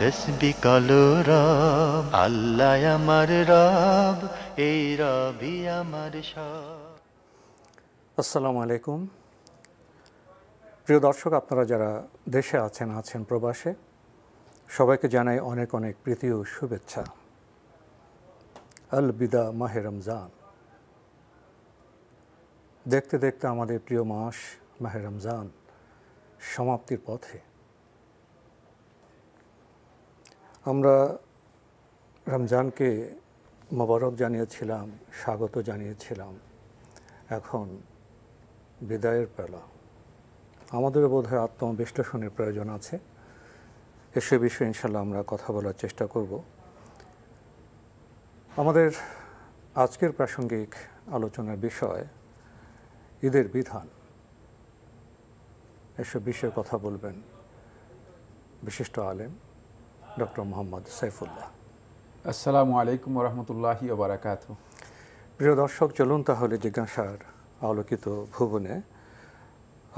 তসবি কালো রব আল্লাহ আমার রব এই রবি আমার সব আসসালামু আলাইকুম প্রিয় দর্শক আপনারা যারা দেশে আছেন আছেন প্রবাসে সবাইকে জানাই অনেক অনেক প্রীতি ও শুভেচ্ছা আল বিদা মাহে রমজান দেখতে দেখতে আমাদের প্রিয় মাস মাহে রমজান সমাপ্তির পথে আমরা রমজানকে মোবারক জানিয়েছিলাম স্বাগত জানিয়েছিলাম এখন বিদায়ের পেলা আমাদের বোধহয় আত্মবিশ্লেষণের প্রয়োজন আছে এসে বিষয়ে ইনশাল্লাহ আমরা কথা বলার চেষ্টা করব আমাদের আজকের প্রাসঙ্গিক আলোচনার বিষয় ঈদের বিধান এসব বিষয়ে কথা বলবেন বিশিষ্ট আলেম ডক্টর মোহাম্মদ সাইফুল্লাহ আসসালামু আলাইকুম রহমতুল্লাহি বারাকাত প্রিয় দর্শক চলুন তাহলে জিজ্ঞাসার আলোকিত ভুবনে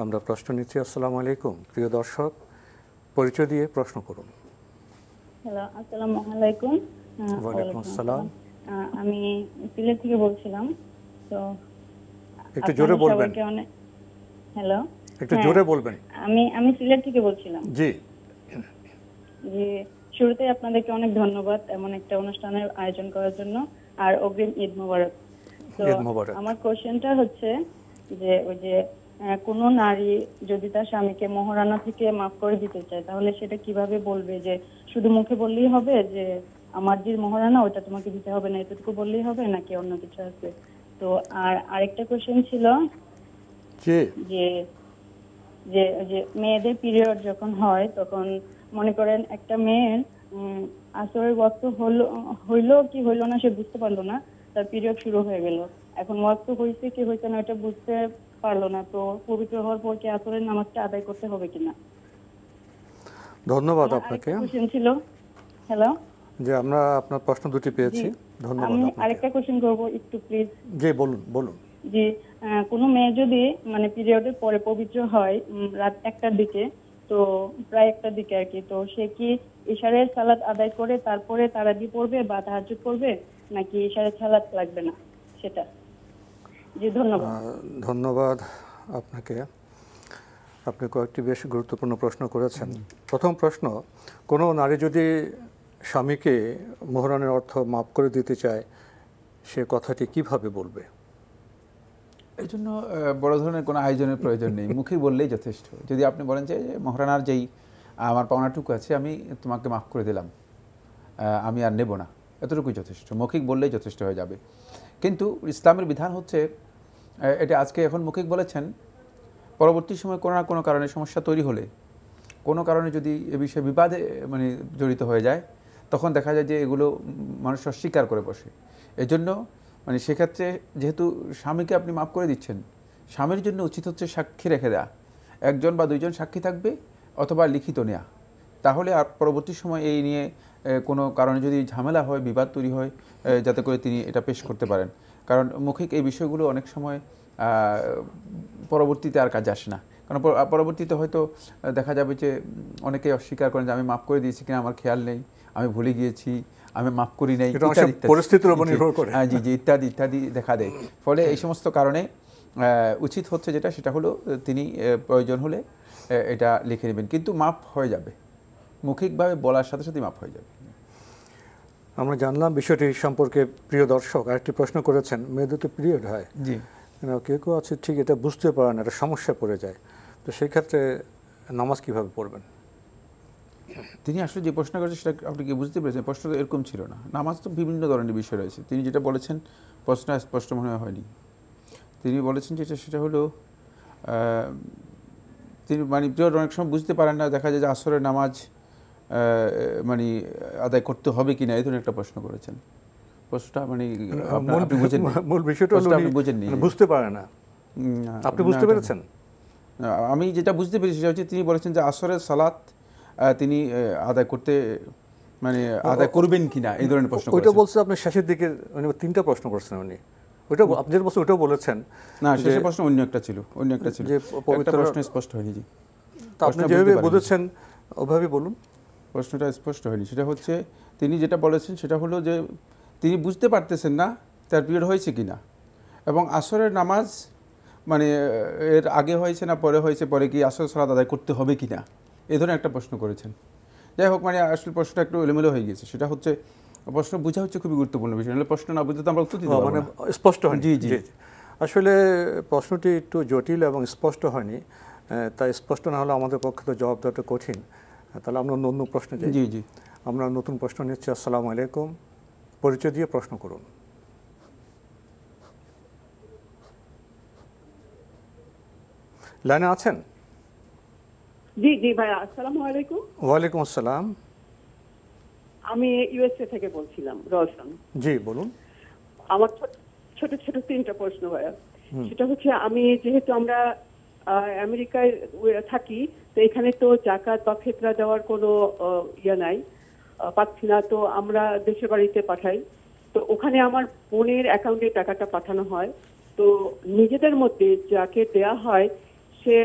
আমরা প্রশ্ন নিচ্ছি আসসালামু আলাইকুম প্রিয় দর্শক পরিচয় দিয়ে প্রশ্ন করুন ওয়ালাইকুম আসসালাম আমি সিলেট থেকে বলছিলাম একটু জোরে বলবেন একটু জোরে বলবেন আমি আমি সিলেট থেকে বলছিলাম জি শুরুতে আপনাদেরকে অনেক ধন্যবাদ এমন একটা অনুষ্ঠানের আয়োজন করার জন্য আর অগ্রিম ঈদ মোবারক আমার কোয়েশ্চেনটা হচ্ছে যে ওই যে কোন নারী যদি তার স্বামীকে মহারানা থেকে মাফ করে দিতে চায় তাহলে সেটা কিভাবে বলবে যে শুধু মুখে বললেই হবে যে আমার যে মহারানা ওটা তোমাকে দিতে হবে না এতটুকু বললেই হবে নাকি অন্য কিছু আছে তো আর আরেকটা কোয়েশ্চেন ছিল যে যে মেয়েদের পিরিয়ড যখন হয় তখন মনে করেন একটা মেয়ের আসরের ওয়াক্ত হলো হইলো কি হইলো না সে বুঝতে পারলো না তার পিরিয়ড শুরু হয়ে গেল এখন ওয়াক্ত হয়েছে কি হয়েছে না এটা বুঝতে পারলো না তো পবিত্র হওয়ার পর কি আসরের নামাজটা আদায় করতে হবে কিনা ধন্যবাদ আপনাকে কোশ্চেন ছিল হ্যালো যে আমরা আপনার প্রশ্ন দুটি পেয়েছি ধন্যবাদ আমি আরেকটা কোশ্চেন করব একটু প্লিজ জি বলুন বলুন জি কোনো মেয়ে যদি মানে পিরিয়ডের পরে পবিত্র হয় রাত একটার দিকে তো প্রায় একটা দিকে আর কি তো সে কি ইশারের সালাত আদায় করে তারপরে তারাবি পড়বে বা তাহাজ করবে নাকি ইশারের সালাত লাগবে না সেটা জি ধন্যবাদ ধন্যবাদ আপনাকে আপনি কয়েকটি বেশ গুরুত্বপূর্ণ প্রশ্ন করেছেন প্রথম প্রশ্ন কোনো নারী যদি স্বামীকে মোহরানের অর্থ মাফ করে দিতে চায় সে কথাটি কিভাবে বলবে এই জন্য বড় ধরনের কোনো আয়োজনের প্রয়োজন নেই মুখে বললেই যথেষ্ট যদি আপনি বলেন যে মহারানার যেই আমার পাওনাটুকু আছে আমি তোমাকে মাফ করে দিলাম আমি আর নেব না এতটুকুই যথেষ্ট মৌখিক বললেই যথেষ্ট হয়ে যাবে কিন্তু ইসলামের বিধান হচ্ছে এটা আজকে এখন মৌখিক বলেছেন পরবর্তী সময় কোনো না কোনো কারণে সমস্যা তৈরি হলে কোনো কারণে যদি এ বিষয়ে বিবাদে মানে জড়িত হয়ে যায় তখন দেখা যায় যে এগুলো মানুষ অস্বীকার করে বসে এজন্য মানে সেক্ষেত্রে যেহেতু স্বামীকে আপনি মাফ করে দিচ্ছেন স্বামীর জন্য উচিত হচ্ছে সাক্ষী রেখে দেওয়া একজন বা দুইজন সাক্ষী থাকবে অথবা লিখিত নেয়া তাহলে আর পরবর্তী সময় এই নিয়ে কোনো কারণে যদি ঝামেলা হয় বিবাদ তৈরি হয় যাতে করে তিনি এটা পেশ করতে পারেন কারণ মৌখিক এই বিষয়গুলো অনেক সময় পরবর্তীতে আর কাজ আসে না কারণ পরবর্তীতে হয়তো দেখা যাবে যে অনেকেই অস্বীকার করেন যে আমি মাফ করে দিয়েছি কিনা আমার খেয়াল নেই আমি ভুলে গিয়েছি আমি মাফ করি নাই পরিস্থিতির উপর নির্ভর করে হ্যাঁ জি জি ইত্যাদি ইত্যাদি দেখা দেয় ফলে এই সমস্ত কারণে উচিত হচ্ছে যেটা সেটা হলো তিনি প্রয়োজন হলে এটা লিখে নেবেন কিন্তু মাফ হয়ে যাবে মৌখিকভাবে বলার সাথে সাথে মাফ হয়ে যাবে আমরা জানলাম বিষয়টি সম্পর্কে প্রিয় দর্শক আরেকটি প্রশ্ন করেছেন মেয়েদের তো পিরিয়ড হয় জি কেউ কেউ আছে ঠিক এটা বুঝতে পারে না এটা সমস্যা পড়ে যায় তো সেই ক্ষেত্রে নামাজ কীভাবে পড়বেন তিনি আসলে যে প্রশ্ন করেছেন সেটা আপনি কি বুঝতে পেরেছেন প্রশ্ন তো এরকম ছিল না নামাজ তো বিভিন্ন ধরনের বিষয় রয়েছে তিনি যেটা বলেছেন প্রশ্ন স্পষ্ট মনে হয়নি তিনি বলেছেন যেটা সেটা হলো তিনি মানে প্রিয় অনেক সময় বুঝতে পারেন না দেখা যায় যে আসরের নামাজ মানে আদায় করতে হবে কি না এই ধরনের একটা প্রশ্ন করেছেন প্রশ্নটা মানে মূল বিষয়টা বুঝেননি মানে বুঝতে পারে না আপনি বুঝতে পেরেছেন আমি যেটা বুঝতে পেরেছি সেটা হচ্ছে তিনি বলেছেন যে আসরের সালাত তিনি আদায় করতে মানে আদায় করবেন কিনা এই ধরনের প্রশ্ন ওইটা বলছে আপনি শেষের দিকে তিনটা প্রশ্ন করছেন উনি ওইটা আপনি যেটা বলছেন ওইটাও বলেছেন না শেষের প্রশ্ন অন্য একটা ছিল অন্য একটা ছিল যে পবিত্র প্রশ্ন স্পষ্ট হয়নি জি তা আপনি যেভাবে বুঝেছেন ওভাবে বলুন প্রশ্নটা স্পষ্ট হয়নি সেটা হচ্ছে তিনি যেটা বলেছেন সেটা হলো যে তিনি বুঝতে পারতেছেন না তার পিরিয়ড হয়েছে কি না এবং আসরের নামাজ মানে এর আগে হয়েছে না পরে হয়েছে পরে কি আসর সালাদ আদায় করতে হবে কি না এ ধরনের একটা প্রশ্ন করেছেন যাই হোক মানে আসলে প্রশ্নটা একটু এলোমেলো হয়ে গেছে সেটা হচ্ছে প্রশ্ন বোঝা হচ্ছে খুবই গুরুত্বপূর্ণ বিষয় নাহলে প্রশ্ন না বুঝতে তো আমরা উত্তর দিতে হ্যাঁ, মানে স্পষ্ট হয় জি জি আসলে প্রশ্নটি একটু জটিল এবং স্পষ্ট হয়নি তাই স্পষ্ট না হলে আমাদের পক্ষে তো জবাব দেওয়াটা কঠিন তাহলে আমরা অন্য অন্য প্রশ্ন জি জি আমরা নতুন প্রশ্ন নিচ্ছি আসসালামু আলাইকুম পরিচয় দিয়ে প্রশ্ন করুন লাইনে আছেন জি জি ভাইয়া আসসালাম আলাইকুম ওয়ালাইকুম আসসালাম আমি ইউএসএ থেকে বলছিলাম রওশন জি বলুন আমার ছোট ছোট তিনটা প্রশ্ন ভাইয়া সেটা হচ্ছে আমি যেহেতু আমরা আমেরিকায় থাকি তো এখানে তো জাকাত বা ফেতরা দেওয়ার কোনো ইয়ে নাই পাচ্ছি না তো আমরা দেশের বাড়িতে পাঠাই তো ওখানে আমার বোনের অ্যাকাউন্টে টাকাটা পাঠানো হয় তো নিজেদের মধ্যে যাকে দেয়া হয় হচ্ছে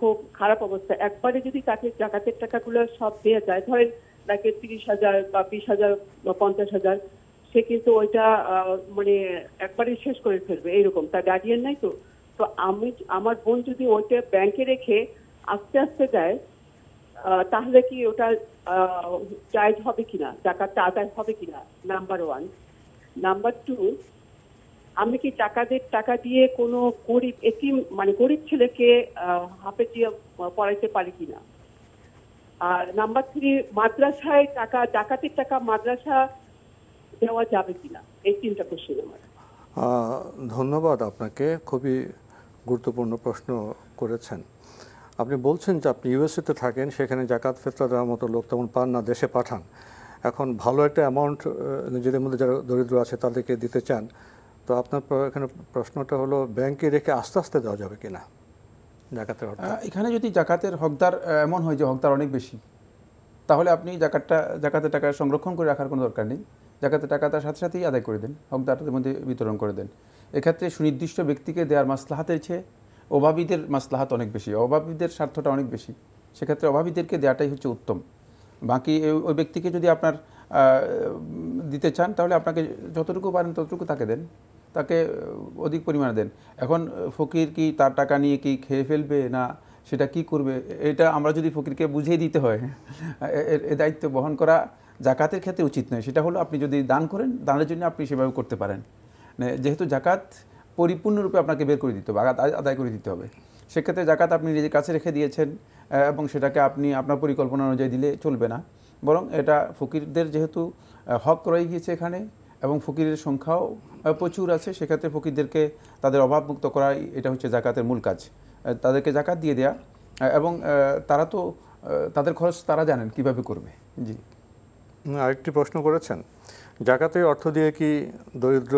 খুব খারাপ অবস্থা একবারে যদি তাকে জাকাতের টাকাগুলো সব দেওয়া যায় ধরেন তাকে তিরিশ হাজার বা বিশ হাজার বা পঞ্চাশ হাজার সে কিন্তু ওইটা মানে একবারে শেষ করে ফেলবে এরকম তার গার্ডিয়ান নাই তো তো আমি আমার বোন যদি ওইটা ব্যাংকে রেখে আস্তে আস্তে দেয় তাহলে কি ওটা চাইজ হবে কিনা টাকাটা আদায় হবে কিনা নাম্বার ওয়ান নাম্বার টু আমি কি টাকাদের টাকা দিয়ে কোনো গরিব একটি মানে গরিব ছেলেকে দিয়ে পড়াইতে পারি কিনা আর নাম্বার থ্রি মাদ্রাসায় টাকা ডাকাতির টাকা মাদ্রাসা দেওয়া যাবে কিনা এই তিনটা কোশ্চেন আমার ধন্যবাদ আপনাকে খুবই গুরুত্বপূর্ণ প্রশ্ন করেছেন আপনি বলছেন যে আপনি ইউএসএতে থাকেন সেখানে জাকাত ফেতরা দেওয়ার মতো লোক তেমন পান না দেশে পাঠান এখন ভালো একটা অ্যামাউন্ট নিজেদের মধ্যে যারা দরিদ্র আছে তাদেরকে দিতে চান তো আপনার এখানে প্রশ্নটা হলো ব্যাংকে রেখে আস্তে আস্তে দেওয়া যাবে কিনা জাকাতের এখানে যদি জাকাতের হকদার এমন হয় যে হকদার অনেক বেশি তাহলে আপনি জাকাতটা জাকাতের টাকা সংরক্ষণ করে রাখার কোনো দরকার নেই জাকাতের টাকা তার সাথে সাথেই আদায় করে দেন হকদারদের মধ্যে বিতরণ করে দেন এক্ষেত্রে সুনির্দিষ্ট ব্যক্তিকে দেওয়ার মাসলাহাতের চেয়ে অভাবীদের মাসলাহাত অনেক বেশি অভাবীদের স্বার্থটা অনেক বেশি সেক্ষেত্রে অভাবীদেরকে দেওয়াটাই হচ্ছে উত্তম বাকি ওই ব্যক্তিকে যদি আপনার দিতে চান তাহলে আপনাকে যতটুকু পারেন ততটুকু তাকে দেন তাকে অধিক পরিমাণে দেন এখন ফকির কি তার টাকা নিয়ে কি খেয়ে ফেলবে না সেটা কি করবে এটা আমরা যদি ফকিরকে বুঝিয়ে দিতে হয় এ দায়িত্ব বহন করা জাকাতের ক্ষেত্রে উচিত নয় সেটা হলো আপনি যদি দান করেন দানের জন্য আপনি সেভাবে করতে পারেন মানে যেহেতু জাকাত পরিপূর্ণরূপে আপনাকে বের করে দিতে হবে আদায় করে দিতে হবে সেক্ষেত্রে জাকাত আপনি নিজের কাছে রেখে দিয়েছেন এবং সেটাকে আপনি আপনার পরিকল্পনা অনুযায়ী দিলে চলবে না বরং এটা ফকিরদের যেহেতু হক রয়ে গিয়েছে এখানে এবং ফকিরের সংখ্যাও প্রচুর আছে সেক্ষেত্রে ফকিরদেরকে তাদের অভাবমুক্ত করা এটা হচ্ছে জাকাতের মূল কাজ তাদেরকে জাকাত দিয়ে দেয়া এবং তারা তো তাদের খরচ তারা জানেন কিভাবে করবে জি আরেকটি প্রশ্ন করেছেন জাকাতের অর্থ দিয়ে কি দরিদ্র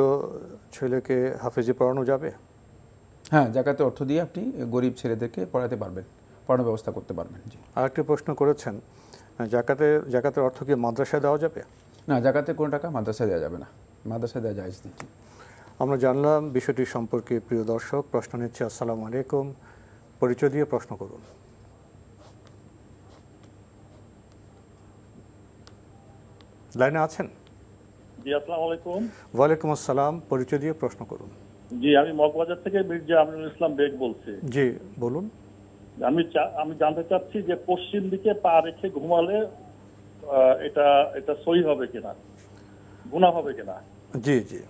ছেলেকে হাফেজে পড়ানো যাবে হ্যাঁ জাকাতের অর্থ দিয়ে আপনি গরিব ছেলেদেরকে পড়াতে পারবেন পড়ানোর ব্যবস্থা করতে পারবেন জি আরেকটি প্রশ্ন করেছেন জাকাতে জাকাতের অর্থ কি মাদ্রাসায় দেওয়া যাবে না জাকাতের কোনো টাকা মাদ্রাসায় দেওয়া যাবে না মাদ্রাসায় দেওয়া যায় নীতি আমরা জানলাম বিষয়টি সম্পর্কে প্রিয় দর্শক প্রশ্ন নিচ্ছে আসসালামু আলাইকুম পরিচয় দিয়ে প্রশ্ন করুন লাইনে আছেন জি আসসালামু আলাইকুম ওয়ালাইকুম আসসালাম পরিচয় দিয়ে প্রশ্ন করুন জি আমি মগবাজার থেকে মির্জা আমিনুল ইসলাম বেগ বলছি জি বলুন আমি আমি জানতে চাচ্ছি যে পশ্চিম দিকে পা রেখে ঘুমালে এটা এটা সই হবে কিনা গুণা হবে কিনা জি জি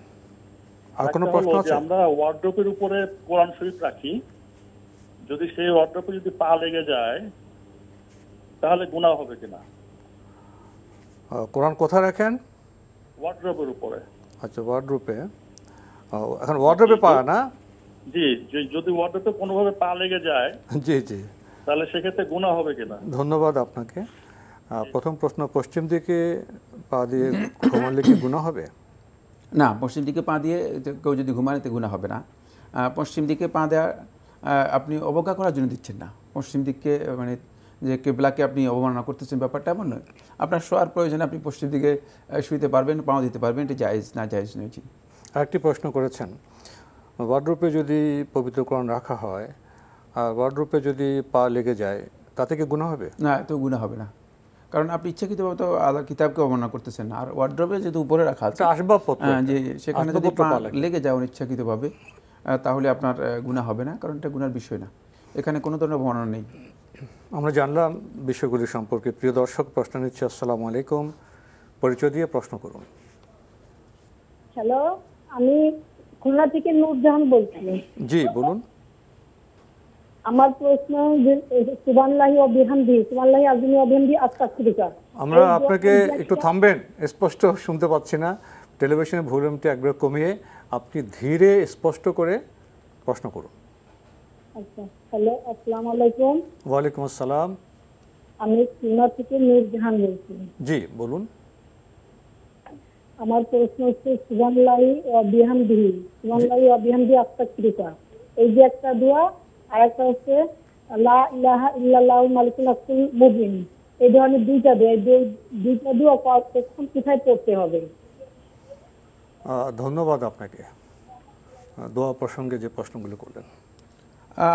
আর কোনো প্রশ্ন আছে আমরা ওয়ার্ড্রপের উপরে কোরআন শরীফ রাখি যদি সেই ওয়ার্ড্রপে যদি পা লেগে যায় তাহলে গুণা হবে কিনা কোরআন কোথায় রাখেন ওয়ার্ড্রপের উপরে আচ্ছা ওয়ার্ড্রপে এখন ওয়ার্ড্রপে পা না জি যদি ওয়ার্ড্রপে কোনোভাবে পা লেগে যায় জি জি তাহলে সেক্ষেত্রে গুণা হবে কিনা ধন্যবাদ আপনাকে প্রথম প্রশ্ন পশ্চিম দিকে পা দিয়ে ঘুমালে কি গুণা হবে না পশ্চিম দিকে পা দিয়ে কেউ যদি তো গুণা হবে না পশ্চিম দিকে পা দেওয়া আপনি অবজ্ঞা করার জন্য দিচ্ছেন না পশ্চিম দিককে মানে যে কেবলাকে আপনি অবমাননা করতেছেন ব্যাপারটা এমন নয় আপনার শোয়ার প্রয়োজনে আপনি পশ্চিম দিকে শুইতে পারবেন পাও দিতে পারবেন এটা জায়েজ না জায়েজ নয় জি আরেকটি প্রশ্ন করেছেন ওয়ার্ডরোপে যদি পবিত্রকরণ রাখা হয় আর ওয়ার্ডরোপে যদি পা লেগে যায় তাতে কি গুণা হবে না এত গুণা হবে না কারণ আপনি ইচ্ছাকৃতভাবে তো আলাদা কিতাবকে অবমাননা করতেছেন আর ওয়ার্ড্রবে যেহেতু উপরে রাখা আছে আসবাবপত্র হ্যাঁ, যে সেখানে যদি লেগে যাওয়ার ইচ্ছাকৃতভাবে তাহলে আপনার গুণা হবে না কারণ এটা গুণার বিষয় না এখানে কোনো ধরনের বর্ণনা নেই আমরা জানলাম বিষয়গুলি সম্পর্কে প্রিয় দর্শক প্রশ্ন নিচ্ছে আসসালামু আলাইকুম পরিচয় দিয়ে প্রশ্ন করুন হ্যালো আমি খুলনা থেকে নূরজাহান বলছি জি বলুন আমার প্রশ্ন সুবানলাহি ও সুবানলাহি আজমি ও বিহামদি আমরা আপনাকে একটু থামবেন স্পষ্ট শুনতে পাচ্ছি না টেলিভিশনের ভলিউমটি একবার কমিয়ে আপনি ধীরে স্পষ্ট করে প্রশ্ন করুন আচ্ছা হ্যালো আসসালামু আলাইকুম ওয়া আসসালাম আমি খুলনা থেকে নূর জাহান বলছি জি বলুন আমার প্রশ্ন হচ্ছে সুবানলাহি ও বিহামদি সুবানলাহি ও বিহামদি আস্তাকফিরুকা এই যে একটা দোয়া হচ্ছে এই ধরনের দুইটা দুইটা কখন কোথায় পড়তে হবে ধন্যবাদ আপনাকে দোয়া প্রসঙ্গে যে প্রশ্নগুলো করলেন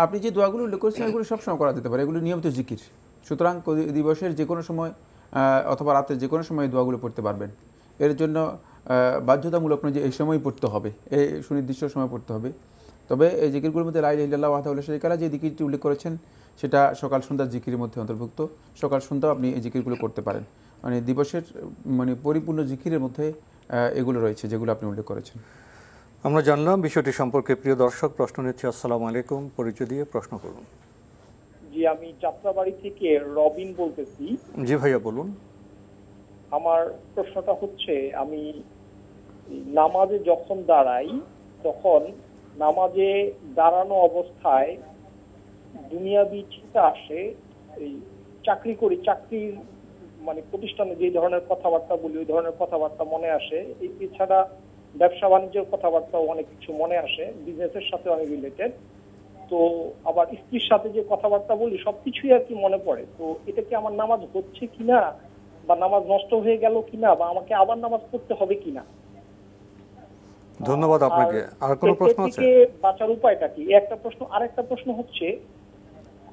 আপনি যে দোয়াগুলো উল্লেখ করেছেন এগুলো সবসময় করা যেতে পারে এগুলো নিয়মিত জিকির সুতরাং দিবসের যে কোনো সময় অথবা রাতের যে কোনো সময় দোয়াগুলো পড়তে পারবেন এর জন্য বাধ্যতামূলক নয় যে এই সময় পড়তে হবে এই সুনির্দিষ্ট সময় পড়তে হবে তবে এই জিকিরগুলোর মধ্যে লাই ইল্লাহ ওয়াহদাউল্লাহ শরিকালা যে জিকিরটি উল্লেখ করেছেন সেটা সকাল সন্ধ্যার জিকির মধ্যে অন্তর্ভুক্ত সকাল সন্ধ্যাও আপনি এই জিকিরগুলো করতে পারেন মানে দিবসের মানে পরিপূর্ণ জিকিরের মধ্যে এগুলো রয়েছে যেগুলো আপনি উল্লেখ করেছেন আমরা জানলাম বিষয়টি সম্পর্কে প্রিয় দর্শক প্রশ্ন নিচ্ছে আসসালামু আলাইকুম পরিচয় দিয়ে প্রশ্ন করুন জি আমি যাত্রাবাড়ি থেকে রবিন বলতেছি জি ভাইয়া বলুন আমার প্রশ্নটা হচ্ছে আমি নামাজে যখন দাঁড়াই তখন নামাজে দাঁড়ানো অবস্থায় দুনিয়াবি চিন্তা আসে এই চাকরি করি চাকরির মানে প্রতিষ্ঠানে যে ধরনের কথাবার্তা বলি ওই ধরনের কথাবার্তা মনে আসে এছাড়া ব্যবসা বাণিজ্যের কথাবার্তাও অনেক কিছু মনে আসে বিজনেসের সাথে অনেক রিলেটেড তো আবার স্ত্রীর সাথে যে কথাবার্তা বলি সবকিছুই আর কি মনে পড়ে তো এটা কি আমার নামাজ হচ্ছে কিনা বা নামাজ নষ্ট হয়ে গেল কিনা বা আমাকে আবার নামাজ পড়তে হবে কিনা ধন্যবাদ আপনাকে আর কোনো প্রশ্ন আছে বাঁচার উপায়টা কি একটা প্রশ্ন আরেকটা প্রশ্ন হচ্ছে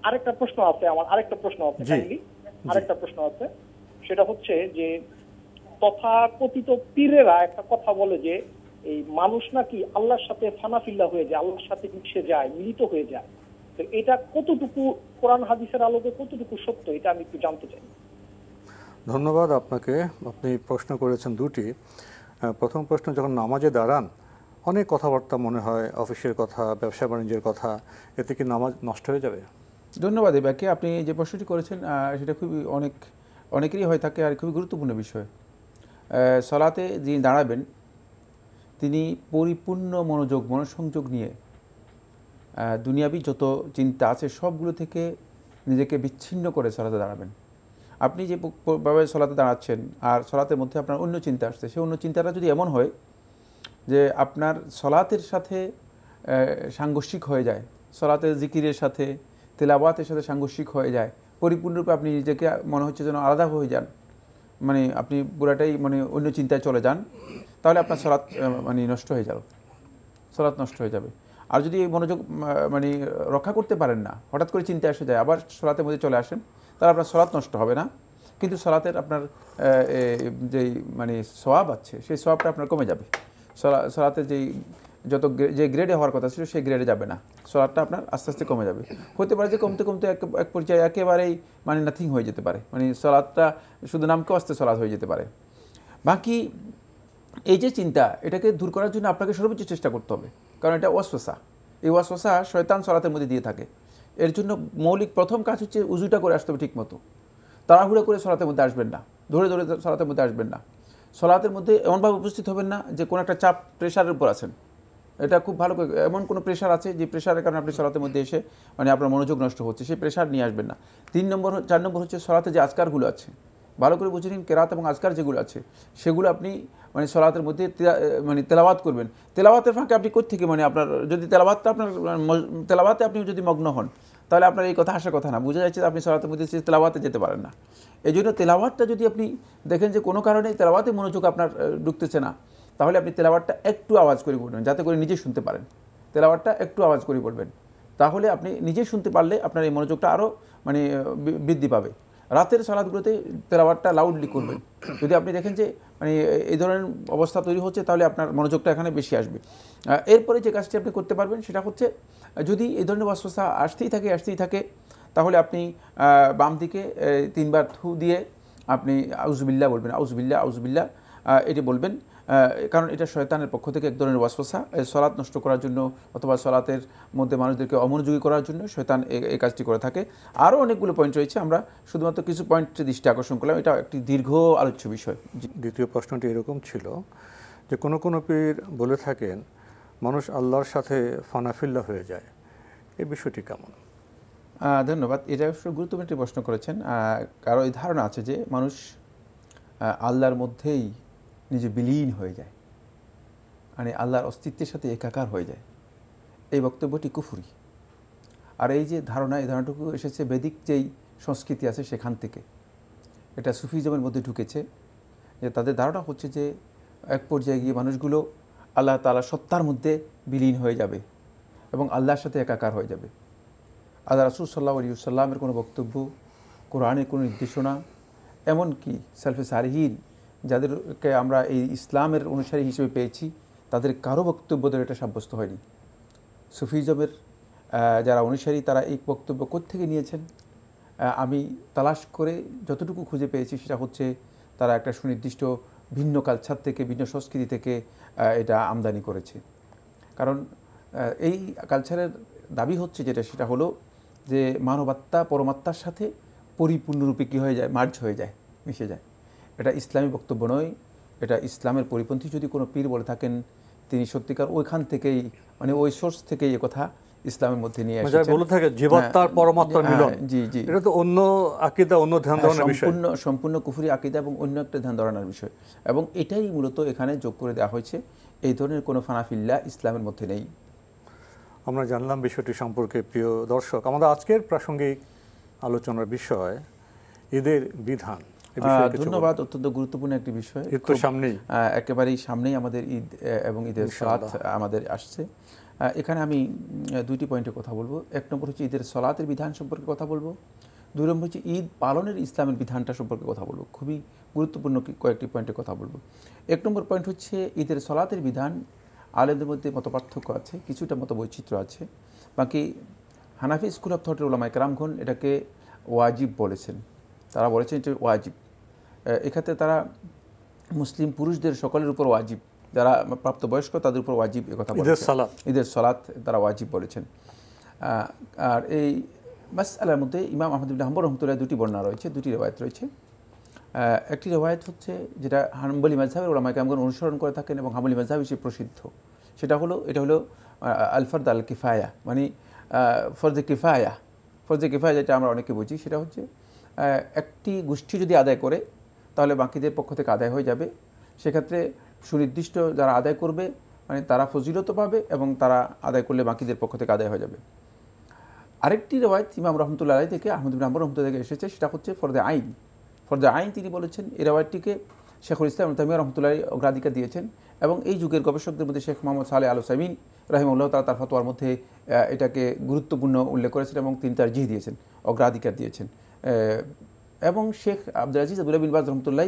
আরেকটা প্রশ্ন আছে আমার আরেকটা প্রশ্ন আছে আরেকটা প্রশ্ন আছে সেটা হচ্ছে যে তথা কথিত পীরেরা একটা কথা বলে যে এই মানুষ নাকি আল্লাহর সাথে ফানাফিল্লা হয়ে যায় আল্লাহর সাথে মিশে যায় মিলিত হয়ে যায় তো এটা কতটুকু কোরআন হাদিসের আলোকে কতটুকু সত্য এটা আমি একটু জানতে চাই ধন্যবাদ আপনাকে আপনি প্রশ্ন করেছেন দুটি হ্যাঁ, প্রথম প্রশ্ন যখন নামাজে দাঁড়ান অনেক কথাবার্তা মনে হয় অফিসের কথা ব্যবসা বাণিজ্যের কথা এতে কি নামাজ নষ্ট হয়ে যাবে ধন্যবাদ এবারকে আপনি যে প্রশ্নটি করেছেন সেটা খুবই অনেক অনেকেরই হয় থাকে আর খুবই গুরুত্বপূর্ণ বিষয় সলাতে যিনি দাঁড়াবেন তিনি পরিপূর্ণ মনোযোগ মনোসংযোগ নিয়ে দুনিয়াবি যত চিন্তা আছে সবগুলো থেকে নিজেকে বিচ্ছিন্ন করে সলাতে দাঁড়াবেন আপনি যে ভাবে সলাতে দাঁড়াচ্ছেন আর সলাতের মধ্যে আপনার অন্য চিন্তা আসছে সেই অন্য চিন্তাটা যদি এমন হয় যে আপনার সলাতের সাথে সাংঘর্ষিক হয়ে যায় সলাতের জিকিরের সাথে তেলাবাতের সাথে সাংঘর্ষিক হয়ে যায় পরিপূর্ণরূপে আপনি নিজেকে মনে হচ্ছে যেন আলাদা হয়ে যান মানে আপনি পুরাটাই মানে অন্য চিন্তায় চলে যান তাহলে আপনার সলাত মানে নষ্ট হয়ে যাবে সলাত নষ্ট হয়ে যাবে আর যদি এই মনোযোগ মানে রক্ষা করতে পারেন না হঠাৎ করে চিন্তা এসে যায় আবার সলাতের মধ্যে চলে আসেন তাহলে আপনার সলাৎ নষ্ট হবে না কিন্তু সলাতের আপনার যে মানে সোয়াব আছে সেই সোয়াবটা আপনার কমে যাবে সলাতে যেই যত যে গ্রেডে হওয়ার কথা ছিল সেই গ্রেডে যাবে না সোলারটা আপনার আস্তে আস্তে কমে যাবে হতে পারে যে কমতে কমতে এক এক পর্যায়ে একেবারেই মানে নাথিং হয়ে যেতে পারে মানে সলাদটা শুধু নামকে আস্তে সলাদ হয়ে যেতে পারে বাকি এই যে চিন্তা এটাকে দূর করার জন্য আপনাকে সর্বোচ্চ চেষ্টা করতে হবে কারণ এটা অশ্বসা এই অশ্বসা শয়তান সলাতের মধ্যে দিয়ে থাকে এর জন্য মৌলিক প্রথম কাজ হচ্ছে উজুটা করে আসতে হবে ঠিকমতো তাড়াহুড়ো করে সলাতের মধ্যে আসবেন না ধরে ধরে সলাতের মধ্যে আসবেন না সলাতের মধ্যে এমনভাবে উপস্থিত হবেন না যে কোনো একটা চাপ প্রেশারের উপর আছেন এটা খুব ভালো এমন কোনো প্রেশার আছে যে প্রেশারের কারণে আপনি সলাতের মধ্যে এসে মানে আপনার মনোযোগ নষ্ট হচ্ছে সেই প্রেশার নিয়ে আসবেন না তিন নম্বর চার নম্বর হচ্ছে সলাতে যে আজকারগুলো আছে ভালো করে বুঝে নিন কেরাত এবং আজকার যেগুলো আছে সেগুলো আপনি মানে সলাতের মধ্যে মানে তেলাবাত করবেন তেলাবাতের ফাঁকে আপনি কোথেকে মানে আপনার যদি তেলাবাতটা আপনার তেলাবাতে আপনি যদি মগ্ন হন তাহলে আপনার এই কথা আসার কথা না বোঝা যাচ্ছে আপনি সলাতের মধ্যে সে তেলাওয়াতে যেতে পারেন না এই জন্য তেলাবাতটা যদি আপনি দেখেন যে কোনো কারণে তেলাওয়াতে মনোযোগ আপনার ঢুকতেছে না তাহলে আপনি তেলাবাতটা একটু আওয়াজ করে পড়বেন যাতে করে নিজে শুনতে পারেন তেলাবাতটা একটু আওয়াজ করে পড়বেন তাহলে আপনি নিজে শুনতে পারলে আপনার এই মনোযোগটা আরও মানে বৃদ্ধি পাবে রাতের সালাদগুলোতে তেলাওয়াতটা লাউডলি করবেন যদি আপনি দেখেন যে মানে এই ধরনের অবস্থা তৈরি হচ্ছে তাহলে আপনার মনোযোগটা এখানে বেশি আসবে এরপরে যে কাজটি আপনি করতে পারবেন সেটা হচ্ছে যদি এই ধরনের অস্বস্থা আসতেই থাকে আসতেই থাকে তাহলে আপনি বাম দিকে তিনবার থু দিয়ে আপনি আউজবিল্লা বলবেন আউজবিল্লা আউজবিল্লা এটি বলবেন কারণ এটা শয়তানের পক্ষ থেকে এক ধরনের এই সলাৎ নষ্ট করার জন্য অথবা সলাতের মধ্যে মানুষদেরকে অমনোযোগী করার জন্য শয়তান এই কাজটি করে থাকে আরও অনেকগুলো পয়েন্ট রয়েছে আমরা শুধুমাত্র কিছু পয়েন্ট দৃষ্টি আকর্ষণ করলাম এটা একটি দীর্ঘ আলোচ্য বিষয় দ্বিতীয় প্রশ্নটি এরকম ছিল যে কোনো কোনো পীর বলে থাকেন মানুষ আল্লাহর সাথে ফানাফিল্লা হয়ে যায় এই বিষয়টি কেমন ধন্যবাদ এটা গুরুত্বপূর্ণ একটি প্রশ্ন করেছেন কারো এই ধারণা আছে যে মানুষ আল্লাহর মধ্যেই নিজে বিলীন হয়ে যায় মানে আল্লাহর অস্তিত্বের সাথে একাকার হয়ে যায় এই বক্তব্যটি কুফুরি আর এই যে ধারণা এই ধারণাটুকু এসেছে বেদিক যেই সংস্কৃতি আছে সেখান থেকে এটা সুফিজমের মধ্যে ঢুকেছে যে তাদের ধারণা হচ্ছে যে এক পর্যায়ে গিয়ে মানুষগুলো আল্লাহ তালা সত্তার মধ্যে বিলীন হয়ে যাবে এবং আল্লাহর সাথে একাকার হয়ে যাবে আল্লাহ রাসুল সাল্লাহ আলী সাল্লামের কোনো বক্তব্য কোরআনের কোনো নির্দেশনা এমনকি সেলফে সারহীন যাদেরকে আমরা এই ইসলামের অনুসারী হিসেবে পেয়েছি তাদের কারো বক্তব্য ধরে এটা সাব্যস্ত হয়নি সুফিজমের যারা অনুসারী তারা এই বক্তব্য কোত্থেকে নিয়েছেন আমি তালাশ করে যতটুকু খুঁজে পেয়েছি সেটা হচ্ছে তারা একটা সুনির্দিষ্ট ভিন্ন কালচার থেকে ভিন্ন সংস্কৃতি থেকে এটা আমদানি করেছে কারণ এই কালচারের দাবি হচ্ছে যেটা সেটা হলো যে মানবাত্মা পরমাত্মার সাথে পরিপূর্ণরূপে কী হয়ে যায় মার্জ হয়ে যায় মিশে যায় এটা ইসলামী বক্তব্য নয় এটা ইসলামের পরিপন্থী যদি কোনো পীর বলে থাকেন তিনি সত্যিকার ওইখান থেকেই মানে ওই সোর্স থেকেই এ কথা ইসলামের মধ্যে নিয়ে আসে মানে বলে থাকে জীবাত্মার হ্যাঁ, মিলন হ্যাঁ, জি জি এটা তো অন্য আকীদা অন্য ধ্যান হ্যাঁ, ধারণার বিষয় সম্পূর্ণ সম্পূর্ণ কুফরি আকীদা এবং অন্য একটা ধ্যান ধারণার বিষয় এবং এটাই মূলত এখানে যোগ করে দেওয়া হয়েছে এই ধরনের কোনো ফানাফিল্লা ইসলামের মধ্যে নেই আমরা জানলাম বিষয়টি সম্পর্কে প্রিয় দর্শক আমাদের আজকের প্রাসঙ্গিক আলোচনার বিষয় ঈদের বিধান ধন্যবাদ অত্যন্ত গুরুত্বপূর্ণ একটি বিষয় ঈদ সামনেই একেবারেই সামনেই আমাদের ঈদ এবং ঈদের সাথ আমাদের আসছে এখানে আমি দুইটি পয়েন্টে কথা বলবো এক নম্বর হচ্ছে ঈদের সলাতের বিধান সম্পর্কে কথা বলবো দুই নম্বর হচ্ছে ঈদ পালনের ইসলামের বিধানটা সম্পর্কে কথা বলবো খুবই গুরুত্বপূর্ণ কয়েকটি পয়েন্টে কথা বলবো এক নম্বর পয়েন্ট হচ্ছে ঈদের সলাতের বিধান আলেদের মধ্যে মত পার্থক্য আছে কিছুটা মত বৈচিত্র্য আছে বাকি হানাফি স্কুল অফ থটের ওলামায় কেরামগণ এটাকে ওয়াজিব বলেছেন তারা বলেছেন এটা ওয়াজিব এক্ষেত্রে তারা মুসলিম পুরুষদের সকলের উপর ওয়াজিব যারা প্রাপ্তবয়স্ক তাদের উপর ওয়াজিব কথা ঈদের সালাত ঈদের সালাত তারা ওয়াজিব বলেছেন আর এই মাস আলার মধ্যে ইমাম আহমদ ইবিন হাম্বর রহমতুল্লাহ দুটি বর্ণনা রয়েছে দুটি রেওয়ায়ত রয়েছে একটি রেওয়ায়ত হচ্ছে যেটা হাম্বলি মাঝহাবের ওলামাকে আমগণ অনুসরণ করে থাকেন এবং হাম্বলি মাঝহাব হিসেবে প্রসিদ্ধ সেটা হলো এটা হলো আলফারদ আল মানে, কিফায়া মানে ফরজে কিফায়া ফরজে কিফায়া যেটা আমরা অনেকে বুঝি সেটা হচ্ছে একটি গোষ্ঠী যদি আদায় করে তাহলে বাকিদের পক্ষ থেকে আদায় হয়ে যাবে সেক্ষেত্রে সুনির্দিষ্ট যারা আদায় করবে মানে তারা ফজিলত পাবে এবং তারা আদায় করলে বাকিদের পক্ষ থেকে আদায় হয়ে যাবে আরেকটি রেওয়ায় ইমাম রহমতুল্লাহ আলাই থেকে আহমদ ইমাম আম্বর থেকে এসেছে সেটা হচ্ছে ফর দ্য আইন ফর দ্য আইন তিনি বলেছেন এই রেওয়ায়টিকে শেখুল ইসলাম তামিয়া রহমতুল্লাহ অগ্রাধিকার দিয়েছেন এবং এই যুগের গবেষকদের মধ্যে শেখ মোহাম্মদ সালে আল সামিন উল্লাহ তালা তার ফতোয়ার মধ্যে এটাকে গুরুত্বপূর্ণ উল্লেখ করেছেন এবং তিনি তার জিহ দিয়েছেন অগ্রাধিকার দিয়েছেন এবং শেখ আব্দুল আজিজ আবুল্লাহ বাজ রহমতুল্লাহ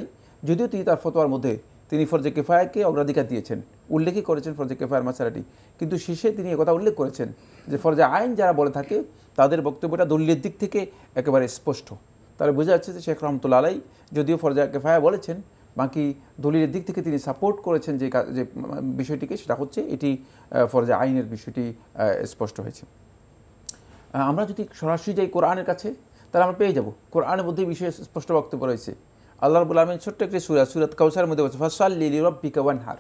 যদিও তিনি তার ফতোয়ার মধ্যে তিনি ফরজে কেফায়াকে অগ্রাধিকার দিয়েছেন উল্লেখই করেছেন ফরজে কেফায়ার মাসালাটি কিন্তু শেষে তিনি একথা উল্লেখ করেছেন যে ফরজে আইন যারা বলে থাকে তাদের বক্তব্যটা দলীয় দিক থেকে একেবারে স্পষ্ট তাহলে বোঝা যাচ্ছে যে শেখ রহমতুল্লা আলাই যদিও ফরজা কেফায়া বলেছেন বাকি দলিলের দিক থেকে তিনি সাপোর্ট করেছেন যে যে বিষয়টিকে সেটা হচ্ছে এটি ফরজে আইনের বিষয়টি স্পষ্ট হয়েছে আমরা যদি সরাসরি যাই কোরআনের কাছে তাহলে আমরা পেয়ে যাবো কোরআন মধ্যে বিষয়ে স্পষ্ট বক্তব্য রয়েছে আল্লাহ রবুল আলমিন ছোট্ট একটি সুরা সুরাত কাউসার মধ্যে বলছে ফসাল লিলি রব্বিকা ওয়ান হার